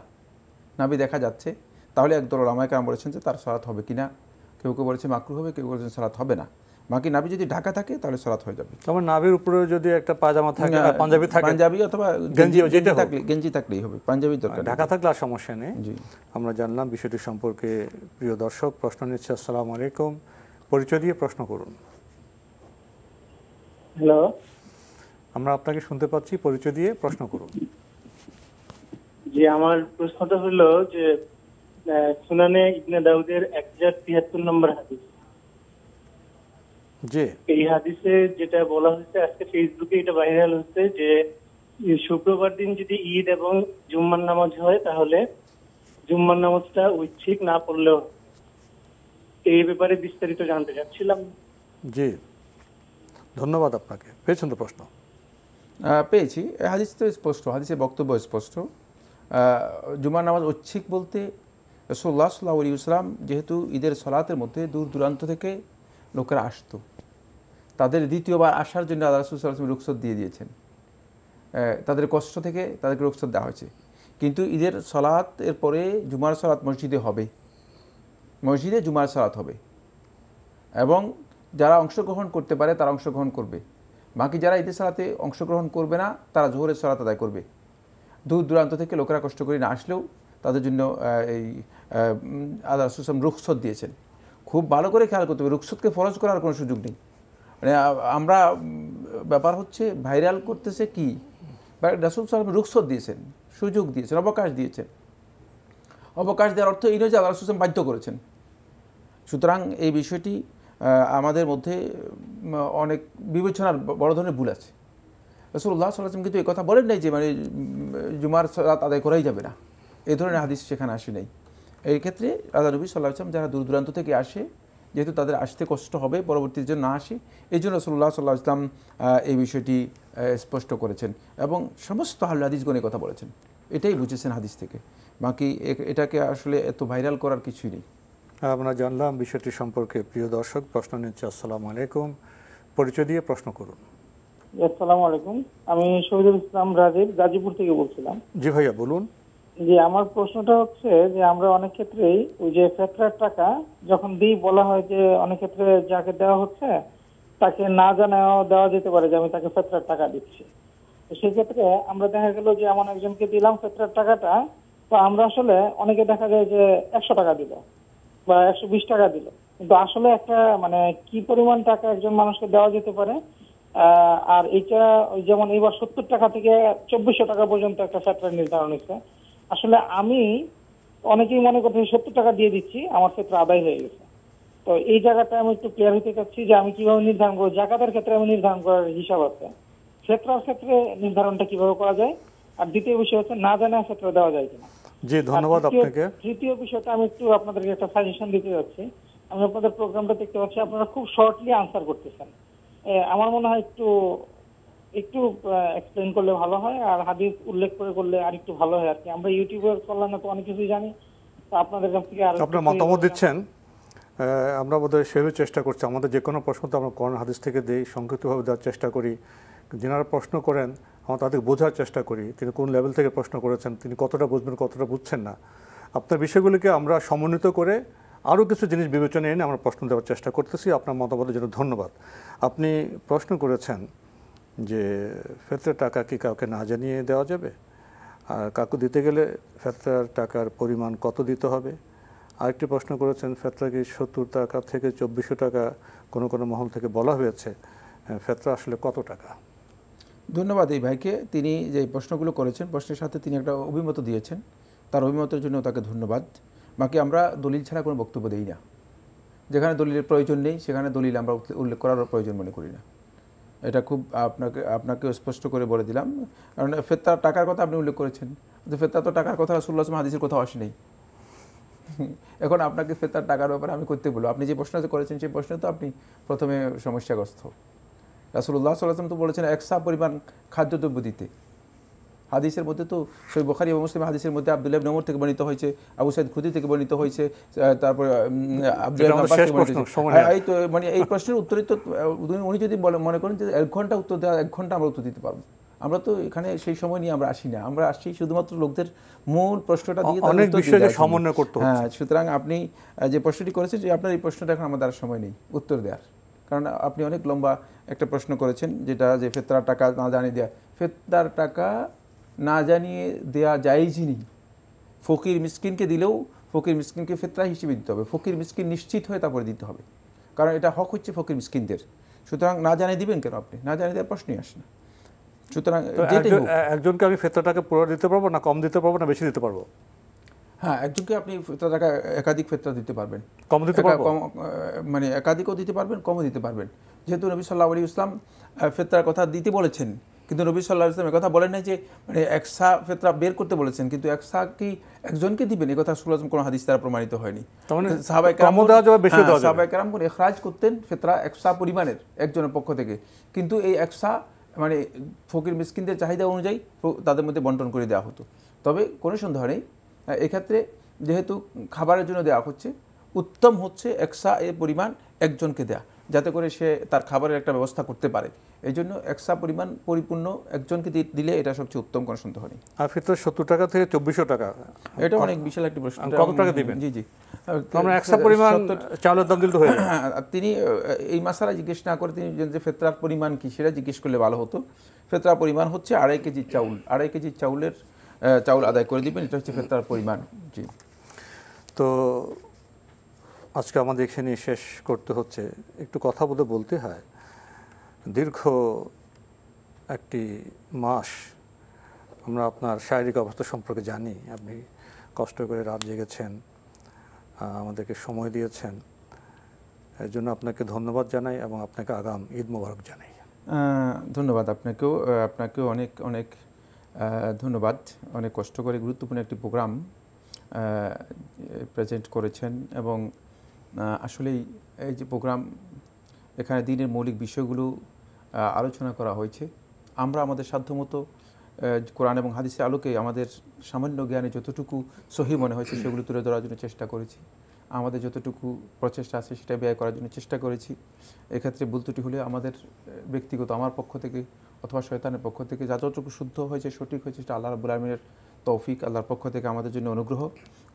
নাবি দেখা যাচ্ছে তাহলে একদল রামায় রামায়কার বলেছেন যে তার সরাত হবে কিনা কেউ কেউ বলেছে মাকরু হবে কেউ বলেছেন সরাত হবে না বাকি নাবি যদি ঢাকা থাকে তাহলে সরাত হয়ে যাবে তোমার নাবির উপরে যদি একটা পাজামা থাকে পাঞ্জাবি থাকে পাঞ্জাবি অথবা গেঞ্জি যেটা থাকলে গেঞ্জি থাকলেই হবে পাঞ্জাবি দরকার ঢাকা থাকলে আর সমস্যা নেই আমরা জানলাম বিষয়টি সম্পর্কে প্রিয় দর্শক প্রশ্ন নিচ্ছে আসসালামু আলাইকুম পরিচয় দিয়ে প্রশ্ন করুন হ্যালো আমরা আপনাকে শুনতে পাচ্ছি পরিচয় দিয়ে প্রশ্ন করুন যে আমার প্রশ্নটা হলো যে সুনানে ইবনে দাউদের এক হাজার তিয়াত্তর নম্বর হাদিস জি এই হাদিসে যেটা বলা হয়েছে আজকে ফেসবুকে এটা ভাইরাল হচ্ছে যে শুক্রবার দিন যদি ঈদ এবং জুম্মার নামাজ হয় তাহলে জুম্মার নামাজটা ঐচ্ছিক না পড়লেও এই ব্যাপারে বিস্তারিত জানতে চাচ্ছিলাম জি ধন্যবাদ আপনাকে পেয়েছেন তো প্রশ্ন পেয়েছি হাদিস তো স্পষ্ট হাদিসের বক্তব্য স্পষ্ট জুমার নামাজ ঐচ্ছিক বলতে রসোল্লা সাল্লাহ আলী ইসলাম যেহেতু ঈদের সলাতের মধ্যে দূর দূরান্ত থেকে লোকেরা আসতো তাদের দ্বিতীয়বার আসার জন্য আল্লাহ রসুল সাল্লাহ রুখসত দিয়ে দিয়েছেন তাদের কষ্ট থেকে তাদেরকে রুকসত দেওয়া হয়েছে কিন্তু ঈদের সলাত এর পরে জুমার সলাত মসজিদে হবে মসজিদে জুমার সলাত হবে এবং যারা অংশগ্রহণ করতে পারে তারা অংশগ্রহণ করবে বাকি যারা ঈদের সালাতে অংশগ্রহণ করবে না তারা জোহরের সলাত আদায় করবে দূর দূরান্ত থেকে লোকেরা কষ্ট করে না আসলেও তাদের জন্য এই আল্লাহ রসুলাম রুখসত দিয়েছেন খুব ভালো করে খেয়াল করতে হবে রুখসতকে ফরজ করার কোনো সুযোগ নেই মানে আমরা ব্যাপার হচ্ছে ভাইরাল করতেছে কি রাসুল সালাম রুখসত দিয়েছেন সুযোগ দিয়েছেন অবকাশ দিয়েছেন অবকাশ দেওয়ার অর্থ এই নয় যে আল্লাহ রসুলাম বাধ্য করেছেন সুতরাং এই বিষয়টি আমাদের মধ্যে অনেক বিবেচনার বড় ধরনের ভুল আছে রসুল্লাহ সাল্লাহ কিন্তু এই কথা বলেন নাই যে মানে জুমার সালাত আদায় করাই যাবে না এই ধরনের হাদিস সেখানে আসে নাই এই ক্ষেত্রে রাজা নবী সাল্লাহ আসলাম যারা দূর দূরান্ত থেকে আসে যেহেতু তাদের আসতে কষ্ট হবে পরবর্তীর জন্য না আসে এই জন্য রসুল্লাহ সাল্লাহ আসলাম এই বিষয়টি স্পষ্ট করেছেন এবং সমস্ত হাদিসগণ কথা বলেছেন এটাই বুঝেছেন হাদিস থেকে বাকি এটাকে আসলে এত ভাইরাল করার কিছুই নেই আমরা জানলাম বিষয়টি সম্পর্কে প্রিয় দর্শক প্রশ্ন নিচ্ছে আসসালামু আলাইকুম পরিচয় দিয়ে প্রশ্ন করুন আমি শহীদুল ইসলাম রাজীব গাজীপুর থেকে বলছিলাম জি ভাইয়া বলুন জি আমার প্রশ্নটা হচ্ছে যে আমরা অনেক ক্ষেত্রেই ওই যে টাকা যখন দিই বলা হয় যে অনেক ক্ষেত্রে যাকে দেওয়া হচ্ছে তাকে না জানাও দেওয়া যেতে পারে যে আমি তাকে ফেতরার টাকা দিচ্ছি সেক্ষেত্রে আমরা দেখা গেল যে এমন একজনকে দিলাম ফেতরার টাকাটা তো আমরা আসলে অনেকে দেখা যায় যে একশো টাকা দিল বা একশো বিশ টাকা দিল কিন্তু আসলে একটা মানে কি পরিমাণ টাকা একজন মানুষকে দেওয়া যেতে পারে আর এটা যেমন এবার সত্তর টাকা থেকে চব্বিশশো টাকা পর্যন্ত একটা ফ্যাক্টর নির্ধারণ হয়েছে আসলে আমি অনেকেই মনে করতেছি সত্তর টাকা দিয়ে দিচ্ছি আমার ক্ষেত্রে আদায় হয়ে গেছে তো এই জায়গাটা আমি একটু ক্লিয়ার হতে চাচ্ছি যে আমি কিভাবে নির্ধারণ করবো জাকাতের ক্ষেত্রে আমি নির্ধারণ করার হিসাব আছে ক্ষেত্রার ক্ষেত্রে নির্ধারণটা কিভাবে করা যায় আর দ্বিতীয় বিষয় হচ্ছে না জানা ক্ষেত্রে দেওয়া যায় কিনা জি ধন্যবাদ আপনাকে তৃতীয় বিষয়টা আমি একটু আপনাদেরকে একটা সাজেশন দিতে যাচ্ছি আমি আপনাদের প্রোগ্রামটা দেখতে পাচ্ছি আপনারা খুব শর্টলি আনসার করতেছেন আমার মনে হয় একটু একটু এক্সপ্লেন করলে ভালো হয় আর হাদিস উল্লেখ করে করলে আর একটু ভালো হয় আর কি আমরা ইউটিউবের কল্যাণে তো অনেক কিছুই জানি আপনাদের কাছ থেকে আর আপনার মতামত দিচ্ছেন আমরা বোধহয় সেভাবে চেষ্টা করছি আমাদের যে কোনো প্রশ্ন তো আমরা কোরআন হাদিস থেকে দিই সংক্ষিপ্তভাবে দেওয়ার চেষ্টা করি যেনারা প্রশ্ন করেন আমরা তাদের বোঝার চেষ্টা করি তিনি কোন লেভেল থেকে প্রশ্ন করেছেন তিনি কতটা বুঝবেন কতটা বুঝছেন না আপনার বিষয়গুলিকে আমরা সমন্বিত করে আরও কিছু জিনিস বিবেচনায় এনে আমরা প্রশ্ন দেওয়ার চেষ্টা করতেছি আপনার মতামতের জন্য ধন্যবাদ আপনি প্রশ্ন করেছেন যে ফেতরের টাকা কি কাউকে না জানিয়ে দেওয়া যাবে আর কাকু দিতে গেলে ফেতরার টাকার পরিমাণ কত দিতে হবে আরেকটি প্রশ্ন করেছেন ফেতরা কি সত্তর টাকা থেকে চব্বিশশো টাকা কোনো কোনো মহল থেকে বলা হয়েছে ফেতরা আসলে কত টাকা ধন্যবাদ এই ভাইকে তিনি যে প্রশ্নগুলো করেছেন প্রশ্নের সাথে তিনি একটা অভিমত দিয়েছেন তার অভিমতের জন্য তাকে ধন্যবাদ বাকি আমরা দলিল ছাড়া কোনো বক্তব্য দিই না যেখানে দলিলের প্রয়োজন নেই সেখানে দলিল আমরা উল্লেখ করার প্রয়োজন মনে করি না এটা খুব আপনাকে আপনাকে স্পষ্ট করে বলে দিলাম কারণ ফেতার টাকার কথা আপনি উল্লেখ করেছেন কিন্তু তো টাকার কথা রাসুল্লাহ হাদিসের কোথাও আসে নেই এখন আপনাকে ফেতার টাকার ব্যাপারে আমি করতে বলব আপনি যে প্রশ্ন করেছেন সেই প্রশ্নে তো আপনি প্রথমে সমস্যাগ্রস্ত রাসুল্লাহ সাল্লাম তো বলেছেন একসা পরিমাণ খাদ্যদ্রব্য দিতে হাদিসের মধ্যে তো সৈব বখারি এবং মুসলিম হাদিসের মধ্যে আবদুল্লাহ নমর থেকে বর্ণিত হয়েছে আবু সাইদ খুদি থেকে বর্ণিত হয়েছে তারপর এই তো মানে এই প্রশ্নের উত্তরই তো উনি যদি মনে করেন যে এক ঘন্টা উত্তর দেওয়া এক ঘন্টা আমরা উত্তর দিতে পারবো আমরা তো এখানে সেই সময় নিয়ে আমরা আসি না আমরা আসছি শুধুমাত্র লোকদের মূল প্রশ্নটা দিয়ে অনেক বিষয়ে সমন্বয় করতে হ্যাঁ সুতরাং আপনি যে প্রশ্নটি করেছেন যে আপনার এই প্রশ্নটা এখন আমাদের আর সময় নেই উত্তর দেওয়ার কারণ আপনি অনেক লম্বা একটা প্রশ্ন করেছেন যেটা যে ফেতরার টাকা না জানিয়ে দেওয়া ফেতরার টাকা না জানিয়ে দেয়া যায়জই নেই ফকির মিসকিনকে দিলেও ফকির মিসকিনকে ফেতরা হিসেবে দিতে হবে ফকির মিসকিন নিশ্চিত হয়ে তারপরে দিতে হবে কারণ এটা হক হচ্ছে ফকির মিসকিনদের সুতরাং না জানিয়ে দিবেন কেন আপনি না জানিয়ে দেওয়ার প্রশ্নই আসে না সুতরাং একজনকে আমি ফেতরাটাকে পুরো দিতে পারবো না কম দিতে পারবো না বেশি দিতে পারবো হ্যাঁ একজনকে আপনি ফেতরা টাকা একাধিক ফেতরা দিতে পারবেন কম দিতে পারবো মানে একাধিকও দিতে পারবেন কমও দিতে পারবেন যেহেতু নবী সাল্লাহ আলী ইসলাম ফেতরার কথা দিতে বলেছেন কিন্তু নবী সাল্লাহ ইসলাম কথা বলেন নাই যে মানে একসা ফেতরা বের করতে বলেছেন কিন্তু একসা কি একজনকে দিবেন এ কথা সুল্লাহ কোনো হাদিস দ্বারা প্রমাণিত হয়নি মানে সাহাবাই কারাম হ্যাঁ, করে এখরাজ করতেন ফেতরা একসা পরিমাণের একজনের পক্ষ থেকে কিন্তু এই একসা মানে ফকির মিসকিনদের চাহিদা অনুযায়ী তাদের মধ্যে বন্টন করে দেওয়া হতো তবে কোনো সন্দেহ নেই এক্ষেত্রে যেহেতু খাবারের জন্য দেওয়া হচ্ছে উত্তম হচ্ছে একসা এর পরিমাণ একজনকে দেয়া যাতে করে সে তার খাবারের একটা ব্যবস্থা করতে পারে এই জন্য একসা পরিমাণ পরিপূর্ণ একজনকে দিলে এটা সবচেয়ে উত্তম কোনো সন্দেহ নেই আর ফিতর সত্তর টাকা থেকে চব্বিশশো টাকা এটা অনেক বিশাল একটি প্রশ্ন কত টাকা জি জি আমরা একসা পরিমাণ দাম দিলে তিনি এই মাসারা জিজ্ঞেস না করে তিনি যে ফেতরার পরিমাণ কি সেটা জিজ্ঞেস করলে ভালো হতো ফেতরার পরিমাণ হচ্ছে আড়াই কেজি চাউল আড়াই কেজি চাউলের চাউল আদায় করে দিবেন এটা হচ্ছে ফেতরার পরিমাণ জি তো আজকে আমাদের এখানে শেষ করতে হচ্ছে একটু কথা বলে বলতে হয় দীর্ঘ একটি মাস আমরা আপনার শারীরিক অবস্থা সম্পর্কে জানি আপনি কষ্ট করে রাত জেগেছেন আমাদেরকে সময় দিয়েছেন এর জন্য আপনাকে ধন্যবাদ জানাই এবং আপনাকে আগাম ঈদ মোবারক জানাই ধন্যবাদ আপনাকেও আপনাকেও অনেক অনেক ধন্যবাদ অনেক কষ্ট করে গুরুত্বপূর্ণ একটি প্রোগ্রাম প্রেজেন্ট করেছেন এবং আসলেই এই যে প্রোগ্রাম এখানে দিনের মৌলিক বিষয়গুলো আলোচনা করা হয়েছে আমরা আমাদের সাধ্যমতো কোরআন এবং হাদিসের আলোকে আমাদের সামান্য জ্ঞানে যতটুকু সহি মনে হয়েছে সেগুলো তুলে ধরার জন্য চেষ্টা করেছি আমাদের যতটুকু প্রচেষ্টা আছে সেটা ব্যয় করার জন্য চেষ্টা করেছি এক্ষেত্রে বলতুটি হলে আমাদের ব্যক্তিগত আমার পক্ষ থেকে অথবা শয়তানের পক্ষ থেকে যা যতটুকু শুদ্ধ হয়েছে সঠিক হয়েছে সেটা আল্লাহ রাবুল আলমিনের তৌফিক আল্লাহর পক্ষ থেকে আমাদের জন্য অনুগ্রহ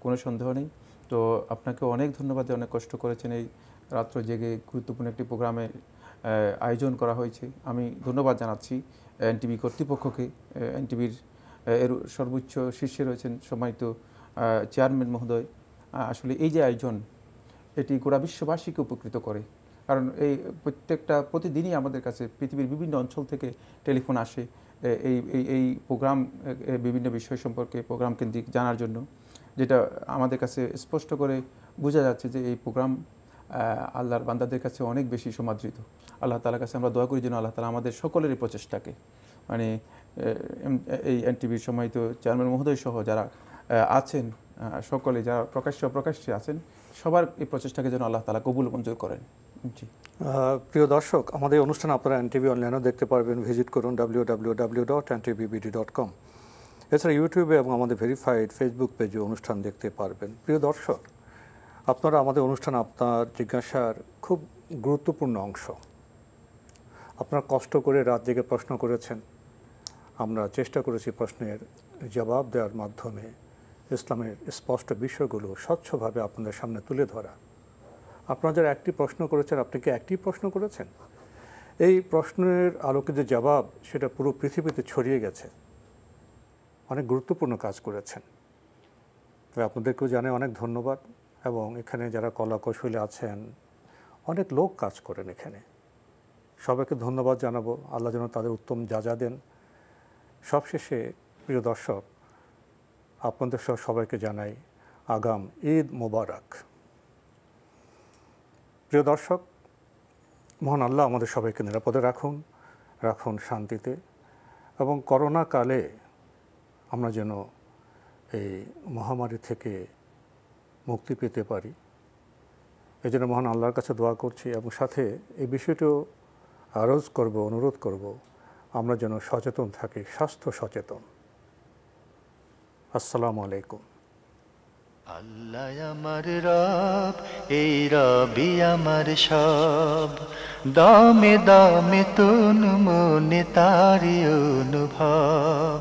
কোনো সন্দেহ নেই তো আপনাকে অনেক ধন্যবাদ অনেক কষ্ট করেছেন এই রাত্র জেগে গুরুত্বপূর্ণ একটি প্রোগ্রামে আয়োজন করা হয়েছে আমি ধন্যবাদ জানাচ্ছি এনটিভি কর্তৃপক্ষকে এনটিভির এর সর্বোচ্চ শীর্ষে রয়েছেন সম্মানিত চেয়ারম্যান মহোদয় আসলে এই যে আয়োজন এটি গোড়া বিশ্ববাসীকে উপকৃত করে কারণ এই প্রত্যেকটা প্রতিদিনই আমাদের কাছে পৃথিবীর বিভিন্ন অঞ্চল থেকে টেলিফোন আসে এই এই প্রোগ্রাম বিভিন্ন বিষয় সম্পর্কে প্রোগ্রাম কেন্দ্রিক জানার জন্য যেটা আমাদের কাছে স্পষ্ট করে বোঝা যাচ্ছে যে এই প্রোগ্রাম আল্লাহর বান্দাদের কাছে অনেক বেশি সমাদৃত আল্লাহ তালার কাছে আমরা দয়া করি যেন আল্লাহ তালা আমাদের সকলেরই প্রচেষ্টাকে মানে এই টিভির সময় তো চেয়ারম্যান মহোদয় সহ যারা আছেন সকলে যারা প্রকাশ্য প্রকাশ্যে আছেন সবার এই প্রচেষ্টাকে যেন আল্লাহ তালা কবুল মঞ্জুর করেন জি প্রিয় দর্শক আমাদের অনুষ্ঠান আপনারা এন টিভি অনলাইনেও দেখতে পারবেন ভিজিট করুন W W W dot NTVBD dot com এছাড়া ইউটিউবে এবং আমাদের ভেরিফাইড ফেসবুক পেজে অনুষ্ঠান দেখতে পারবেন প্রিয় দর্শক আপনারা আমাদের অনুষ্ঠান আপনার জিজ্ঞাসার খুব গুরুত্বপূর্ণ অংশ আপনারা কষ্ট করে রাত জেগে প্রশ্ন করেছেন আমরা চেষ্টা করেছি প্রশ্নের জবাব দেওয়ার মাধ্যমে ইসলামের স্পষ্ট বিষয়গুলো স্বচ্ছভাবে আপনাদের সামনে তুলে ধরা আপনারা যারা একটি প্রশ্ন করেছেন আপনি কি একটি প্রশ্ন করেছেন এই প্রশ্নের আলোকে যে জবাব সেটা পুরো পৃথিবীতে ছড়িয়ে গেছে অনেক গুরুত্বপূর্ণ কাজ করেছেন তবে আপনাদেরকেও জানাই অনেক ধন্যবাদ এবং এখানে যারা কলা কৌশলী আছেন অনেক লোক কাজ করেন এখানে সবাইকে ধন্যবাদ জানাবো আল্লাহ যেন তাদের উত্তম যা যা দেন সবশেষে প্রিয় দর্শক আপনাদের সহ সবাইকে জানাই আগাম ঈদ মোবারক প্রিয় দর্শক মহান আল্লাহ আমাদের সবাইকে নিরাপদে রাখুন রাখুন শান্তিতে এবং করোনাকালে আমরা যেন এই মহামারী থেকে মুক্তি পেতে পারি এই জন্য মহান আল্লাহর কাছে দোয়া করছি এবং সাথে এই বিষয়টিও আরজ করব অনুরোধ করব আমরা যেন সচেতন থাকি স্বাস্থ্য সচেতন আসসালামু আলাইকুম আল্লাহ আমার রব এই রবি আমার সব দামে দামে তুন মনে তারি অনুভব